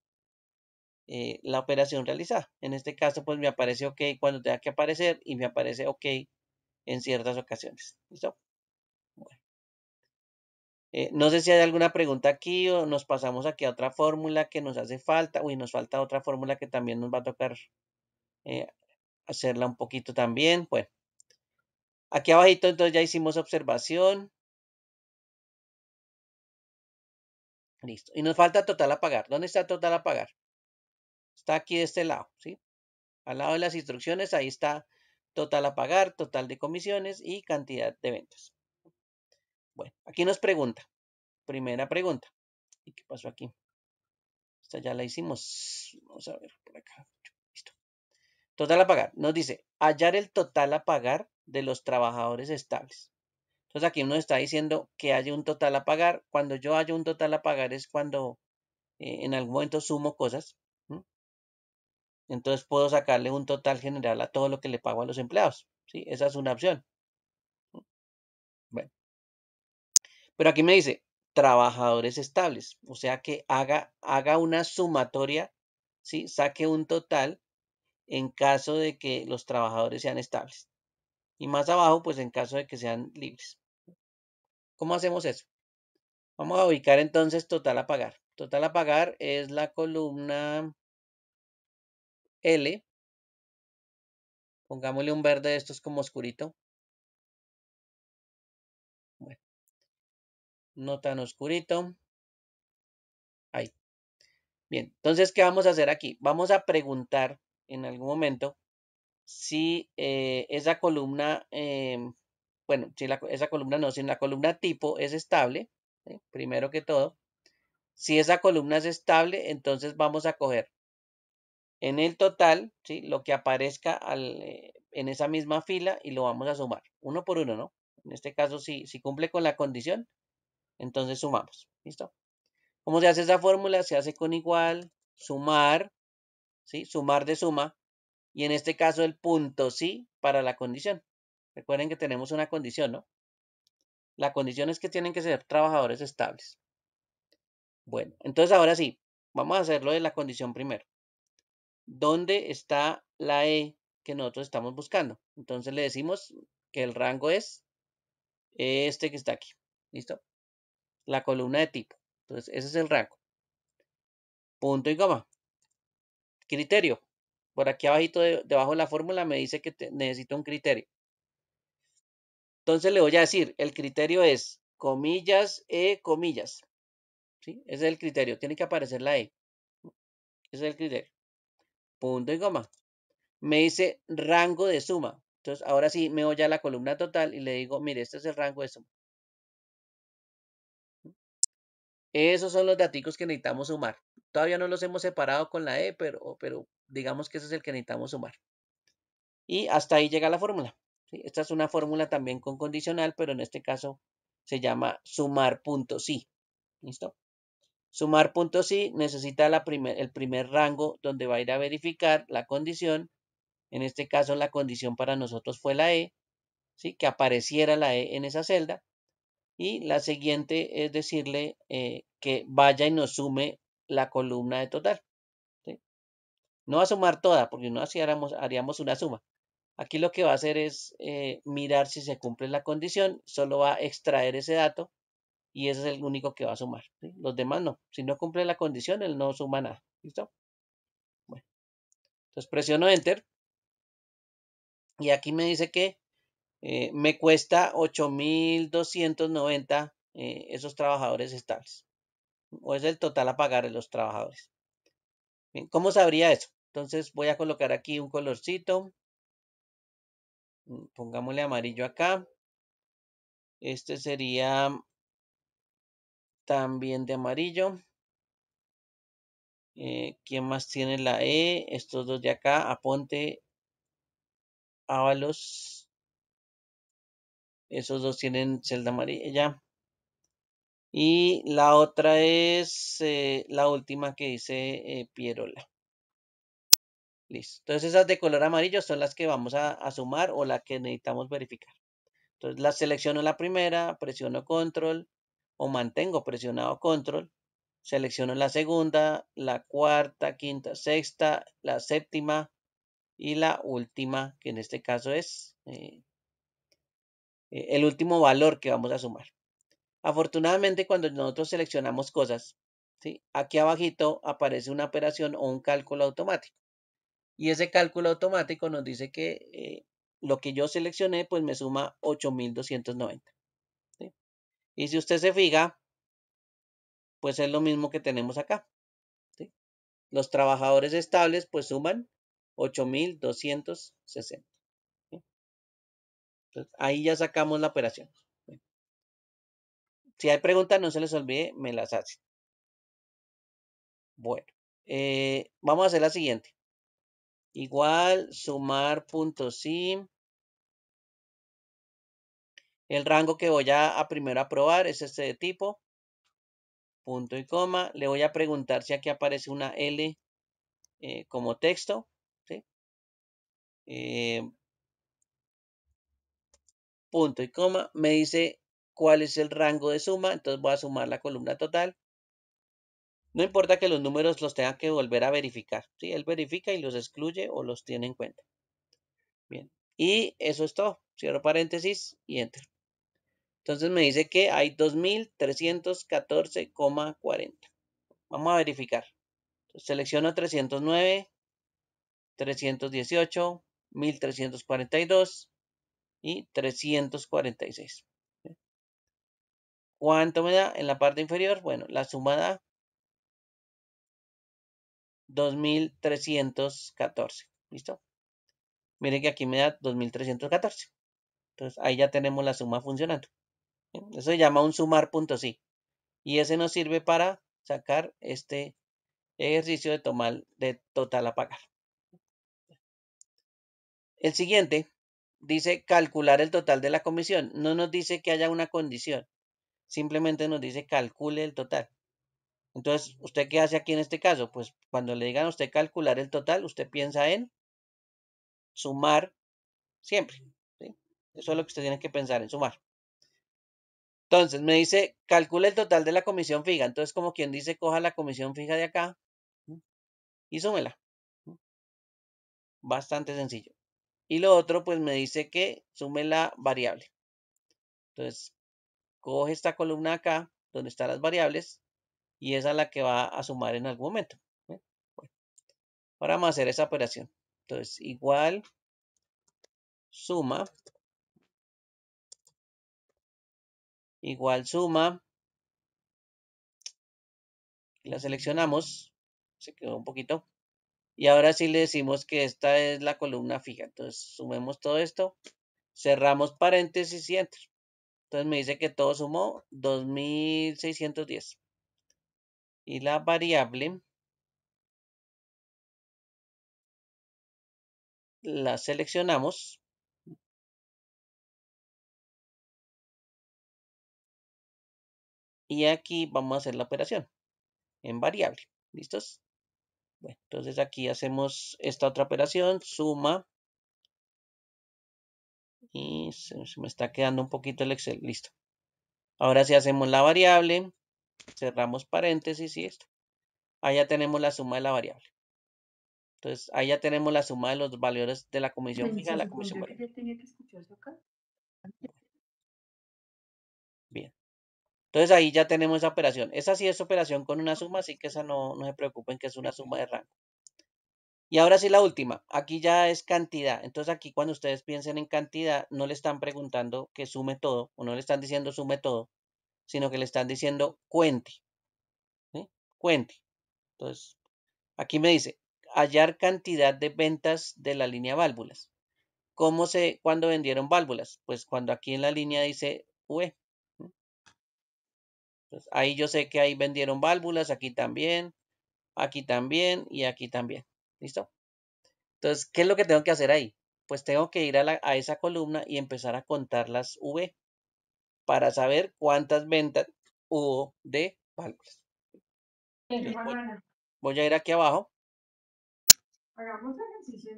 la operación realizada. En este caso, pues me aparece OK cuando tenga que aparecer y me aparece OK en ciertas ocasiones. ¿Listo? Eh, no sé si hay alguna pregunta aquí o nos pasamos aquí a otra fórmula que nos hace falta. Uy, nos falta otra fórmula que también nos va a tocar eh, hacerla un poquito también. Bueno, aquí abajito entonces ya hicimos observación. Listo. Y nos falta total a pagar. ¿Dónde está total a pagar? Está aquí de este lado, ¿sí? Al lado de las instrucciones, ahí está total a pagar, total de comisiones y cantidad de ventas. Bueno, aquí nos pregunta. Primera pregunta. ¿Y qué pasó aquí? Esta ya la hicimos. Vamos a ver por acá. Listo. Total a pagar. Nos dice hallar el total a pagar de los trabajadores estables. Entonces aquí uno está diciendo que hay un total a pagar. Cuando yo haya un total a pagar es cuando eh, en algún momento sumo cosas. Entonces puedo sacarle un total general a todo lo que le pago a los empleados. ¿sí? Esa es una opción. Pero aquí me dice trabajadores estables, o sea que haga, haga una sumatoria, ¿sí? saque un total en caso de que los trabajadores sean estables. Y más abajo, pues en caso de que sean libres. ¿Cómo hacemos eso? Vamos a ubicar entonces total a pagar. Total a pagar es la columna L. Pongámosle un verde esto estos como oscurito. no tan oscurito. Ahí. Bien, entonces, ¿qué vamos a hacer aquí? Vamos a preguntar en algún momento si eh, esa columna, eh, bueno, si la, esa columna no, si la columna tipo es estable, primero que todo. Si esa columna es estable, entonces vamos a coger en el total, lo que aparezca eh, en esa misma fila y lo vamos a sumar, uno por uno, ¿no? En este caso, si, si cumple con la condición, entonces sumamos. ¿Listo? ¿Cómo se hace esa fórmula? Se hace con igual, sumar, ¿sí? Sumar de suma. Y en este caso el punto sí para la condición. Recuerden que tenemos una condición, ¿no? La condición es que tienen que ser trabajadores estables. Bueno, entonces ahora sí, vamos a hacerlo de la condición primero. ¿Dónde está la E que nosotros estamos buscando? Entonces le decimos que el rango es este que está aquí. ¿Listo? la columna de tipo. Entonces, ese es el rango. Punto y coma. Criterio. Por aquí abajito, debajo de la fórmula, me dice que necesito un criterio. Entonces le voy a decir, el criterio es comillas, E, comillas. ¿Sí? Ese es el criterio. Tiene que aparecer la E. Ese es el criterio. Punto y coma. Me dice rango de suma. Entonces, ahora sí me voy a la columna total y le digo, mire, este es el rango de suma. Esos son los daticos que necesitamos sumar. Todavía no los hemos separado con la E, pero, digamos que ese es el que necesitamos sumar. Y hasta ahí llega la fórmula. Esta es una fórmula también con condicional, pero en este caso se llama sumar ¿Listo? Sumar necesita el primer rango donde va a ir a verificar la condición. En este caso la condición para nosotros fue la E, que apareciera la E en esa celda. Y la siguiente es decirle eh, que vaya y nos sume la columna de total. No va a sumar toda, porque no así haríamos, una suma. Aquí lo que va a hacer es eh, mirar si se cumple la condición, solo va a extraer ese dato y ese es el único que va a sumar. Los demás no. Si no cumple la condición, él no suma nada. ¿Listo? Bueno. Entonces presiono Enter. Y aquí me dice que eh, me cuesta 8.290 eh, esos trabajadores estables. O es el total a pagar de los trabajadores. ¿cómo sabría eso? Entonces voy a colocar aquí un colorcito. Mm, pongámosle amarillo acá. Este sería también de amarillo. Eh, ¿Quién más tiene la E? Estos dos de acá. Aponte. Ábalos. Esos dos tienen celda amarilla. Y la otra es eh, la última que dice eh, Pierola. Listo. Entonces esas de color amarillo son las que vamos a, sumar o las que necesitamos verificar. Entonces la selecciono la primera, presiono control o mantengo presionado control. Selecciono la segunda, la cuarta, quinta, sexta, la séptima y la última, que en este caso es eh, eh, el último valor que vamos a sumar. Afortunadamente, cuando nosotros seleccionamos cosas, aquí abajito aparece una operación o un cálculo automático. Y ese cálculo automático nos dice que eh, lo que yo seleccioné, pues me suma 8290. Y si usted se fija, pues es lo mismo que tenemos acá. Los trabajadores estables, pues suman 8260 ahí ya sacamos la operación. Si hay preguntas, no se les olvide, me las hacen. Bueno, eh, vamos a hacer la siguiente. Igual, sumar punto El rango que voy a, primero a probar es este de tipo. Punto y coma. Le voy a preguntar si aquí aparece una L eh, como texto. ¿sí? Eh, punto y coma, me dice cuál es el rango de suma, entonces voy a sumar la columna total. No importa que los números los tenga que volver a verificar, si Él verifica y los excluye o los tiene en cuenta. Bien, y eso es todo. Cierro paréntesis y entro. Entonces me dice que hay 2.314,40. Vamos a verificar. selecciono 309, 318, 1.342, y 346. ¿eh? ¿Cuánto me da en la parte inferior? Bueno, la suma da 2314. ¿Listo? Miren que aquí me da 2314. Entonces ahí ya tenemos la suma funcionando. ¿eh? Eso se llama un sumar punto sí. Y ese nos sirve para sacar este ejercicio de, tomar, de total a pagar. El siguiente dice calcular el total de la comisión. No nos dice que haya una condición. Simplemente nos dice calcule el total. Entonces, ¿usted qué hace aquí en este caso? Pues cuando le digan a usted calcular el total, usted piensa en sumar siempre. Eso es lo que usted tiene que pensar en sumar. Entonces, me dice, calcule el total de la comisión fija. Entonces, como quien dice, coja la comisión fija de acá y súmela. Bastante sencillo. Y lo otro, pues me dice que sume la variable. Entonces, coge esta columna acá, donde están las variables, y esa es la que va a sumar en algún momento. ¿eh? ahora vamos a hacer esa operación. Entonces, igual suma, igual suma, la seleccionamos, se quedó un poquito, y ahora sí le decimos que esta es la columna fija. Entonces sumemos todo esto, cerramos paréntesis y enter. Entonces me dice que todo sumó 2610. Y la variable la seleccionamos. Y aquí vamos a hacer la operación en variable. ¿Listos? entonces aquí hacemos esta otra operación, suma. Y se, me está quedando un poquito el Excel, listo. Ahora si hacemos la variable, cerramos paréntesis y esto. Ahí ya tenemos la suma de la variable. Entonces, ahí ya tenemos la suma de los valores de la comisión fija la comisión entonces ahí ya tenemos esa operación. Esa sí es operación con una suma, así que esa no, no se preocupen que es una suma de rango. Y ahora sí la última, aquí ya es cantidad. Entonces aquí cuando ustedes piensen en cantidad, no le están preguntando que sume todo, o no le están diciendo sume todo, sino que le están diciendo cuente. Cuente. Entonces, aquí me dice, hallar cantidad de ventas de la línea válvulas. ¿Cómo se, cuándo vendieron válvulas? Pues cuando aquí en la línea dice UE ahí yo sé que ahí vendieron válvulas, aquí también, aquí también y aquí también. ¿Listo? Entonces, ¿qué es lo que tengo que hacer ahí? Pues tengo que ir a, esa columna y empezar a contar las V para saber cuántas ventas hubo de válvulas. Voy, a ir aquí abajo. Hagamos ejercicio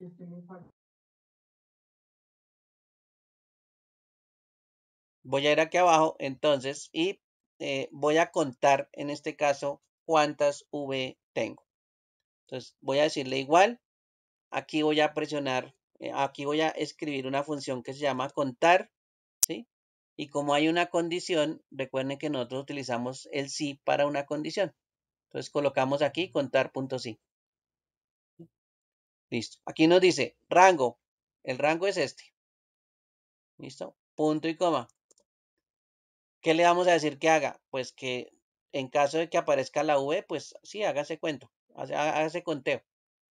Yo Voy a ir aquí abajo entonces y eh, voy a contar en este caso cuántas V tengo. Entonces voy a decirle igual. Aquí voy a presionar, eh, aquí voy a escribir una función que se llama contar. ¿sí? Y como hay una condición, recuerden que nosotros utilizamos el sí para una condición. Entonces colocamos aquí contar.sí. Listo. Aquí nos dice rango. El rango es este. Listo. Punto y coma. ¿Qué le vamos a decir que haga? Pues que en caso de que aparezca la V, pues sí, hágase cuento, hágase conteo.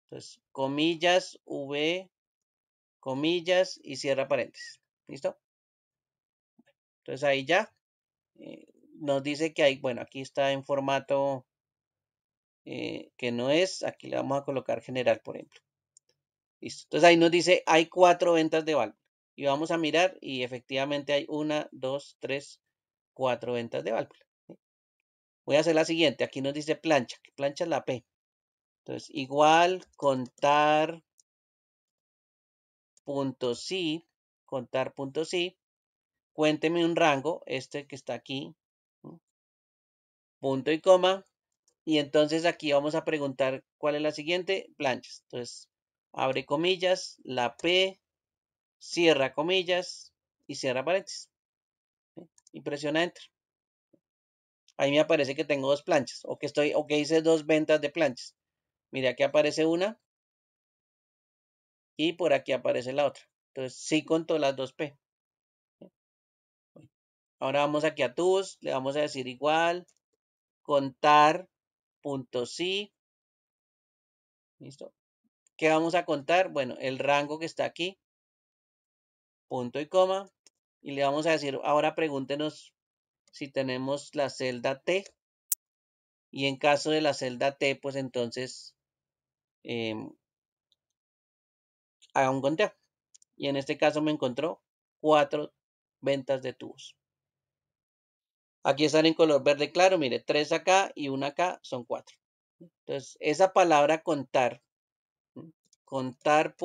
Entonces, comillas, V, comillas y cierra paréntesis. ¿Listo? Entonces ahí ya eh, nos dice que hay, bueno, aquí está en formato eh, que no es, aquí le vamos a colocar general, por ejemplo. Listo. Entonces ahí nos dice, hay cuatro ventas de valor. Y vamos a mirar y efectivamente hay una, dos, tres, cuatro ventas de válvula. Voy a hacer la siguiente. Aquí nos dice plancha. plancha es la P. Entonces, igual contar punto sí, contar punto sí. Cuénteme un rango, este que está aquí, punto y coma. Y entonces aquí vamos a preguntar cuál es la siguiente, planchas. Entonces, abre comillas, la P, cierra comillas y cierra paréntesis y presiona Enter. Ahí me aparece que tengo dos planchas o que, estoy, o que hice dos ventas de planchas. Mira, aquí aparece una y por aquí aparece la otra. Entonces sí contó las dos p Ahora vamos aquí a tubos, le vamos a decir igual, contar punto sí. ¿Listo? ¿Qué vamos a contar? Bueno, el rango que está aquí, punto y coma, y le vamos a decir, ahora pregúntenos si tenemos la celda T. Y en caso de la celda T, pues entonces em, haga un conteo. Y en este caso me encontró cuatro ventas de tubos. Aquí están en color verde claro, mire, tres acá y una acá son cuatro. Entonces, esa palabra contar, contar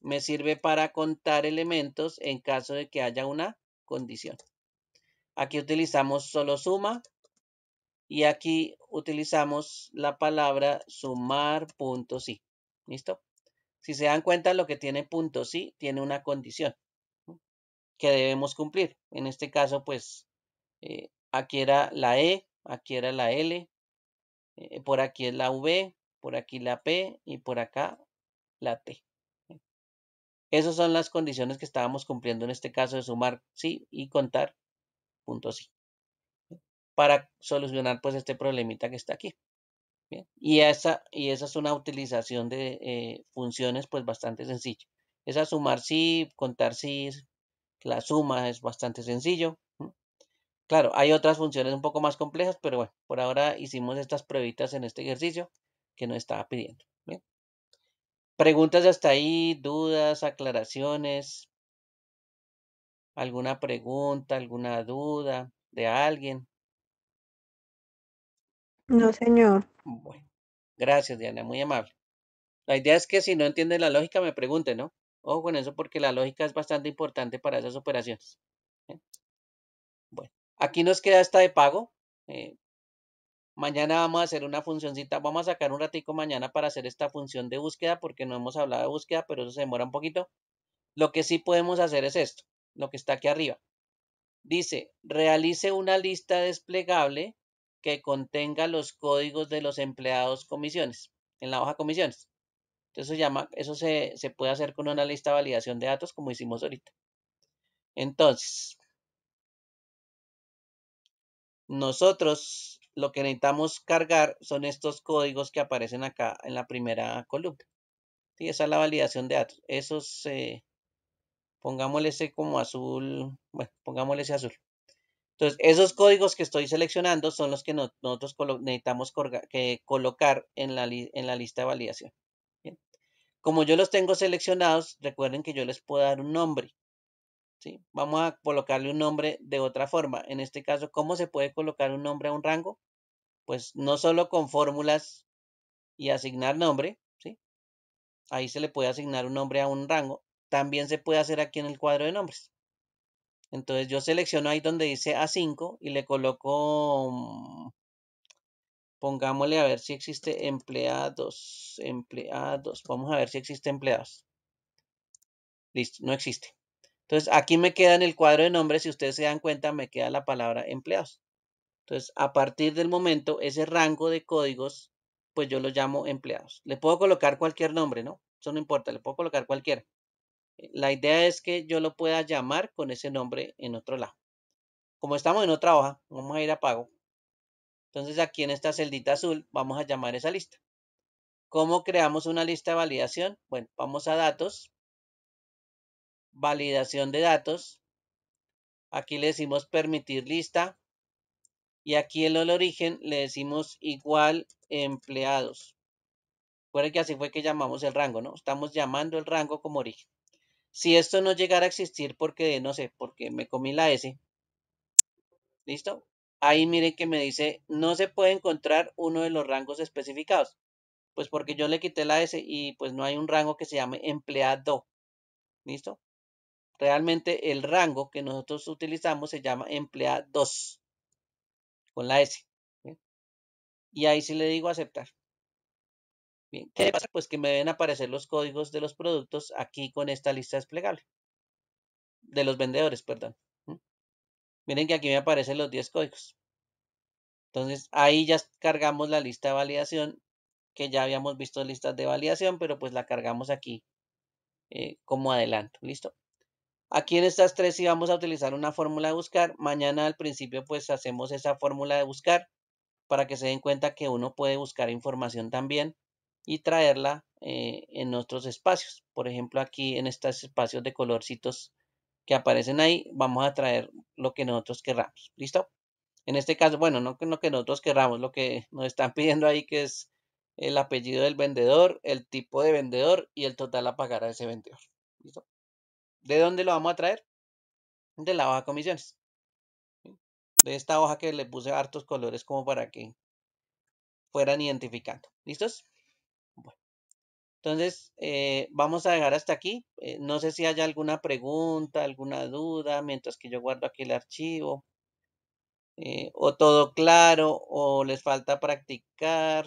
me sirve para contar elementos en caso de que haya una condición. Aquí utilizamos solo suma y aquí utilizamos la palabra sumar punto sí. ¿Listo? Si se dan cuenta, lo que tiene punto sí tiene una condición que debemos cumplir. En este caso, pues, eh, aquí era la E, aquí era la L, eh, por aquí es la V, por aquí la P y por acá la T. Esas son las condiciones que estábamos cumpliendo en este caso de sumar sí y contar punto sí. Para solucionar pues este problemita que está aquí. Y, esa, y esa es una utilización de eh, funciones pues bastante sencilla. Esa sumar sí, contar sí, la suma es bastante sencillo. Claro, hay otras funciones un poco más complejas, pero bueno, por ahora hicimos estas pruebitas en este ejercicio que nos estaba pidiendo. Preguntas hasta ahí, dudas, aclaraciones, alguna pregunta, alguna duda de alguien. No, señor. Bueno, gracias, Diana, muy amable. La idea es que si no entiende la lógica, me pregunte, ¿no? Ojo con eso porque la lógica es bastante importante para esas operaciones. ¿eh? Bueno, aquí nos queda esta de pago. Eh, Mañana vamos a hacer una funcioncita, vamos a sacar un ratico mañana para hacer esta función de búsqueda porque no hemos hablado de búsqueda, pero eso se demora un poquito. Lo que sí podemos hacer es esto, lo que está aquí arriba. Dice, realice una lista desplegable que contenga los códigos de los empleados comisiones, en la hoja comisiones. Entonces se llama, eso se, se puede hacer con una lista de validación de datos como hicimos ahorita. Entonces, nosotros lo que necesitamos cargar son estos códigos que aparecen acá en la primera columna. Y esa es la validación de datos. Esos, pongámosle ese como azul, bueno, pongámosle ese azul. Entonces, esos códigos que estoy seleccionando son los que nosotros necesitamos que colocar en la, en la, lista de validación. Como yo los tengo seleccionados, recuerden que yo les puedo dar un nombre. ¿sí? Vamos a colocarle un nombre de otra forma. En este caso, ¿cómo se puede colocar un nombre a un rango? pues no solo con fórmulas y asignar nombre, ¿sí? Ahí se le puede asignar un nombre a un rango, también se puede hacer aquí en el cuadro de nombres. Entonces yo selecciono ahí donde dice A5 y le coloco, pongámosle a ver si existe empleados, empleados, vamos a ver si existe empleados. Listo, no existe. Entonces aquí me queda en el cuadro de nombres, si ustedes se dan cuenta, me queda la palabra empleados. Entonces, a partir del momento, ese rango de códigos, pues yo lo llamo empleados. Le puedo colocar cualquier nombre, ¿no? Eso no importa, le puedo colocar cualquiera. Eh, la idea es que yo lo pueda llamar con ese nombre en otro lado. Como estamos en otra hoja, vamos a ir a pago. Entonces aquí en esta celdita azul vamos a llamar esa lista. ¿Cómo creamos una lista de validación? Bueno, vamos a datos, validación de datos. Aquí le decimos permitir lista, y aquí el origen le decimos igual empleados. Recuerden que así fue que llamamos el rango, ¿no? Estamos llamando el rango como origen. Si esto no llegara a existir porque, no sé, porque me comí la S. ¿Listo? Ahí miren que me dice, no se puede encontrar uno de los rangos especificados. Pues porque yo le quité la S y pues no hay un rango que se llame empleado. ¿Listo? Realmente el rango que nosotros utilizamos se llama empleados con la S. Y ahí sí le digo aceptar. Bien, ¿qué pasa? Pues que me deben aparecer los códigos de los productos aquí con esta lista desplegable. De los vendedores, perdón. Miren que aquí me aparecen los 10 códigos. Entonces ahí ya cargamos la lista de validación, que ya habíamos visto listas de validación, pero pues la cargamos aquí eh, como adelanto. ¿Listo? Aquí en estas tres vamos a utilizar una fórmula de buscar. Mañana al principio pues hacemos esa fórmula de buscar para que se den cuenta que uno puede buscar información también y traerla eh, en otros espacios. Por ejemplo, aquí en estos espacios de colorcitos que aparecen ahí, vamos a traer lo que nosotros querramos. ¿Listo? En este caso, bueno, no lo que nosotros querramos, lo que nos están pidiendo ahí que es el apellido del vendedor, el tipo de vendedor y el total a pagar a ese vendedor. ¿Listo? ¿De dónde lo vamos a traer? De la hoja comisiones. De esta hoja que le puse hartos colores como para que fueran identificando. ¿Listos? Bueno. Entonces, eh, vamos a dejar hasta aquí. Eh, no sé si hay alguna pregunta, alguna duda, mientras que yo guardo aquí el archivo. Eh, o todo claro, o les falta practicar.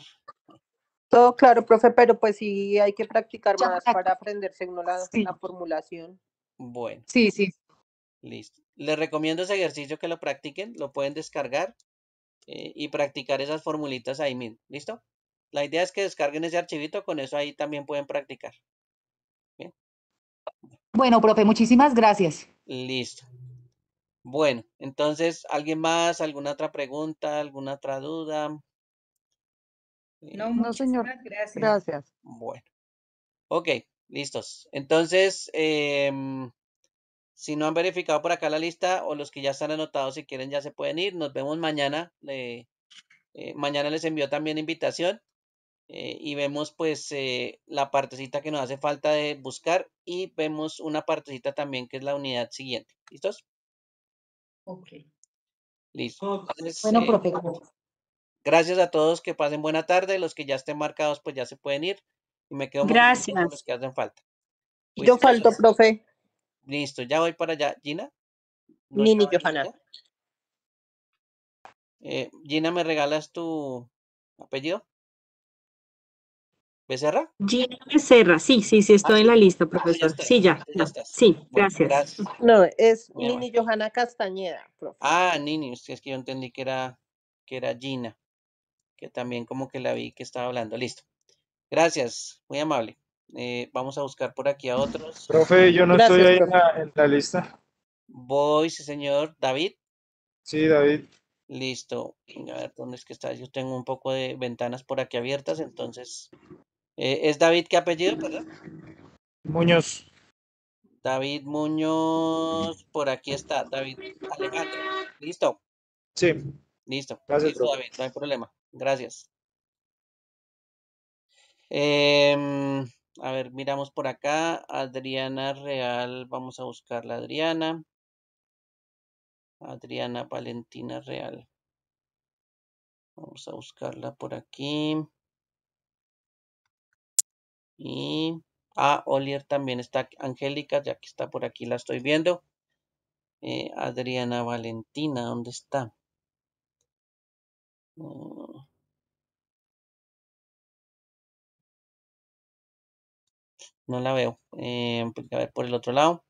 Todo claro, profe, pero pues sí hay que practicar más para aprenderse uno la formulación. Bueno. Sí, sí. Listo. Les recomiendo ese ejercicio que lo practiquen, lo pueden descargar eh, y practicar esas formulitas ahí mismo. ¿Listo? La idea es que descarguen ese archivito, con eso ahí también pueden practicar. Bien. Bueno, profe, muchísimas gracias. Listo. Bueno, entonces, ¿alguien más? ¿Alguna otra pregunta? ¿Alguna otra duda? No, eh, no señor. Gracias. gracias. Bueno. Ok, Listos. Entonces, em, si no han verificado por acá la lista o los que ya están anotados, si quieren ya se pueden ir. Nos vemos mañana. Eh, mañana les envío también invitación eh, y vemos pues eh, la partecita que nos hace falta de buscar y vemos una partecita también que es la unidad siguiente. ¿Listos? Ok. Listo. bueno, profe. Gracias a todos, que pasen buena tarde. Los que ya estén marcados pues ya se pueden ir y me quedo con los que hacen falta. yo falto, profe. Listo, ya voy para allá. Gina. Nini Johanna. Eh, Gina, ¿me regalas tu apellido? ¿Becerra? Gina Becerra, sí, sí, sí, ah, estoy en la lista, ah, profesor. sí, ya. sí, gracias. No, es Nini Johanna Castañeda, profe. Ah, Nini, es que yo entendí que era, que era Gina, que también como que la vi que estaba hablando. Listo. Gracias, muy amable. Eh, vamos a buscar por aquí a otros. Profe, yo no estoy ahí en la, lista. Voy, sí, señor. ¿David? Sí, David. Listo. A ver, ¿dónde es que está? Yo tengo un poco de ventanas por aquí abiertas, entonces. Eh, ¿Es David qué apellido, perdón? Muñoz. David Muñoz, por aquí está, David Alejandro. ¿Listo? Sí. Listo. Gracias, Listo, David, no hay problema. Gracias. Em, a ver, miramos por acá. Adriana Real, vamos a buscarla. Adriana. Adriana Valentina Real. Vamos a buscarla por aquí. Y. a ah, Olier también está. Angélica, ya que está por aquí, la estoy viendo. Eh, Adriana Valentina, ¿dónde está? Mm. no la veo. Eh, a ver, por el otro lado.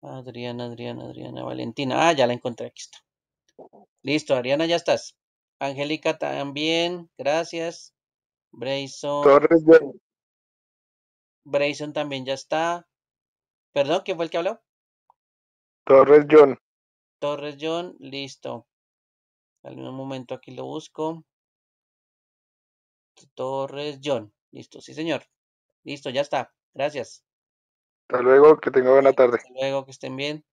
Adriana, Adriana, Adriana, Valentina. Ah, ya la encontré, aquí Listo, Adriana, ya estás. Angélica también, gracias. Brayson. Torres John Brayson también ya está. Perdón, ¿quién fue el que habló? Torres John. Torres John, listo. Al mismo momento aquí lo busco. Torres John, listo, sí señor. Listo, ya está. Gracias. Hasta luego, que tenga buena tarde. Hasta luego, que estén bien.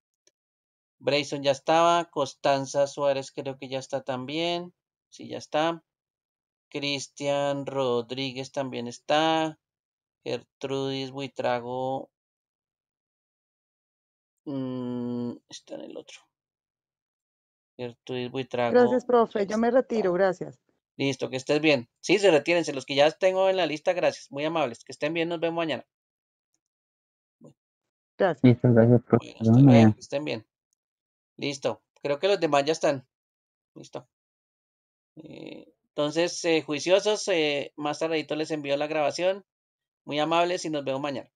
Brayson ya estaba. constanza Suárez creo que ya está también. Sí, ya está. Cristian Rodríguez también está. Gertrudis Buitrago. Mm, está en el otro. Gertrudis Buitrago. Gracias, profe. Yo me retiro. Gracias. Listo, que estés bien. Sí, se retírense los que ya tengo en la lista, gracias. Muy amables. Que estén bien, nos vemos mañana. Gracias. Listo, gracias, que estén bien. Listo. Creo que los demás ya están. Listo. Eh, entonces, eh, juiciosos, eh, más tardito les envío la grabación. Muy amables y nos vemos mañana.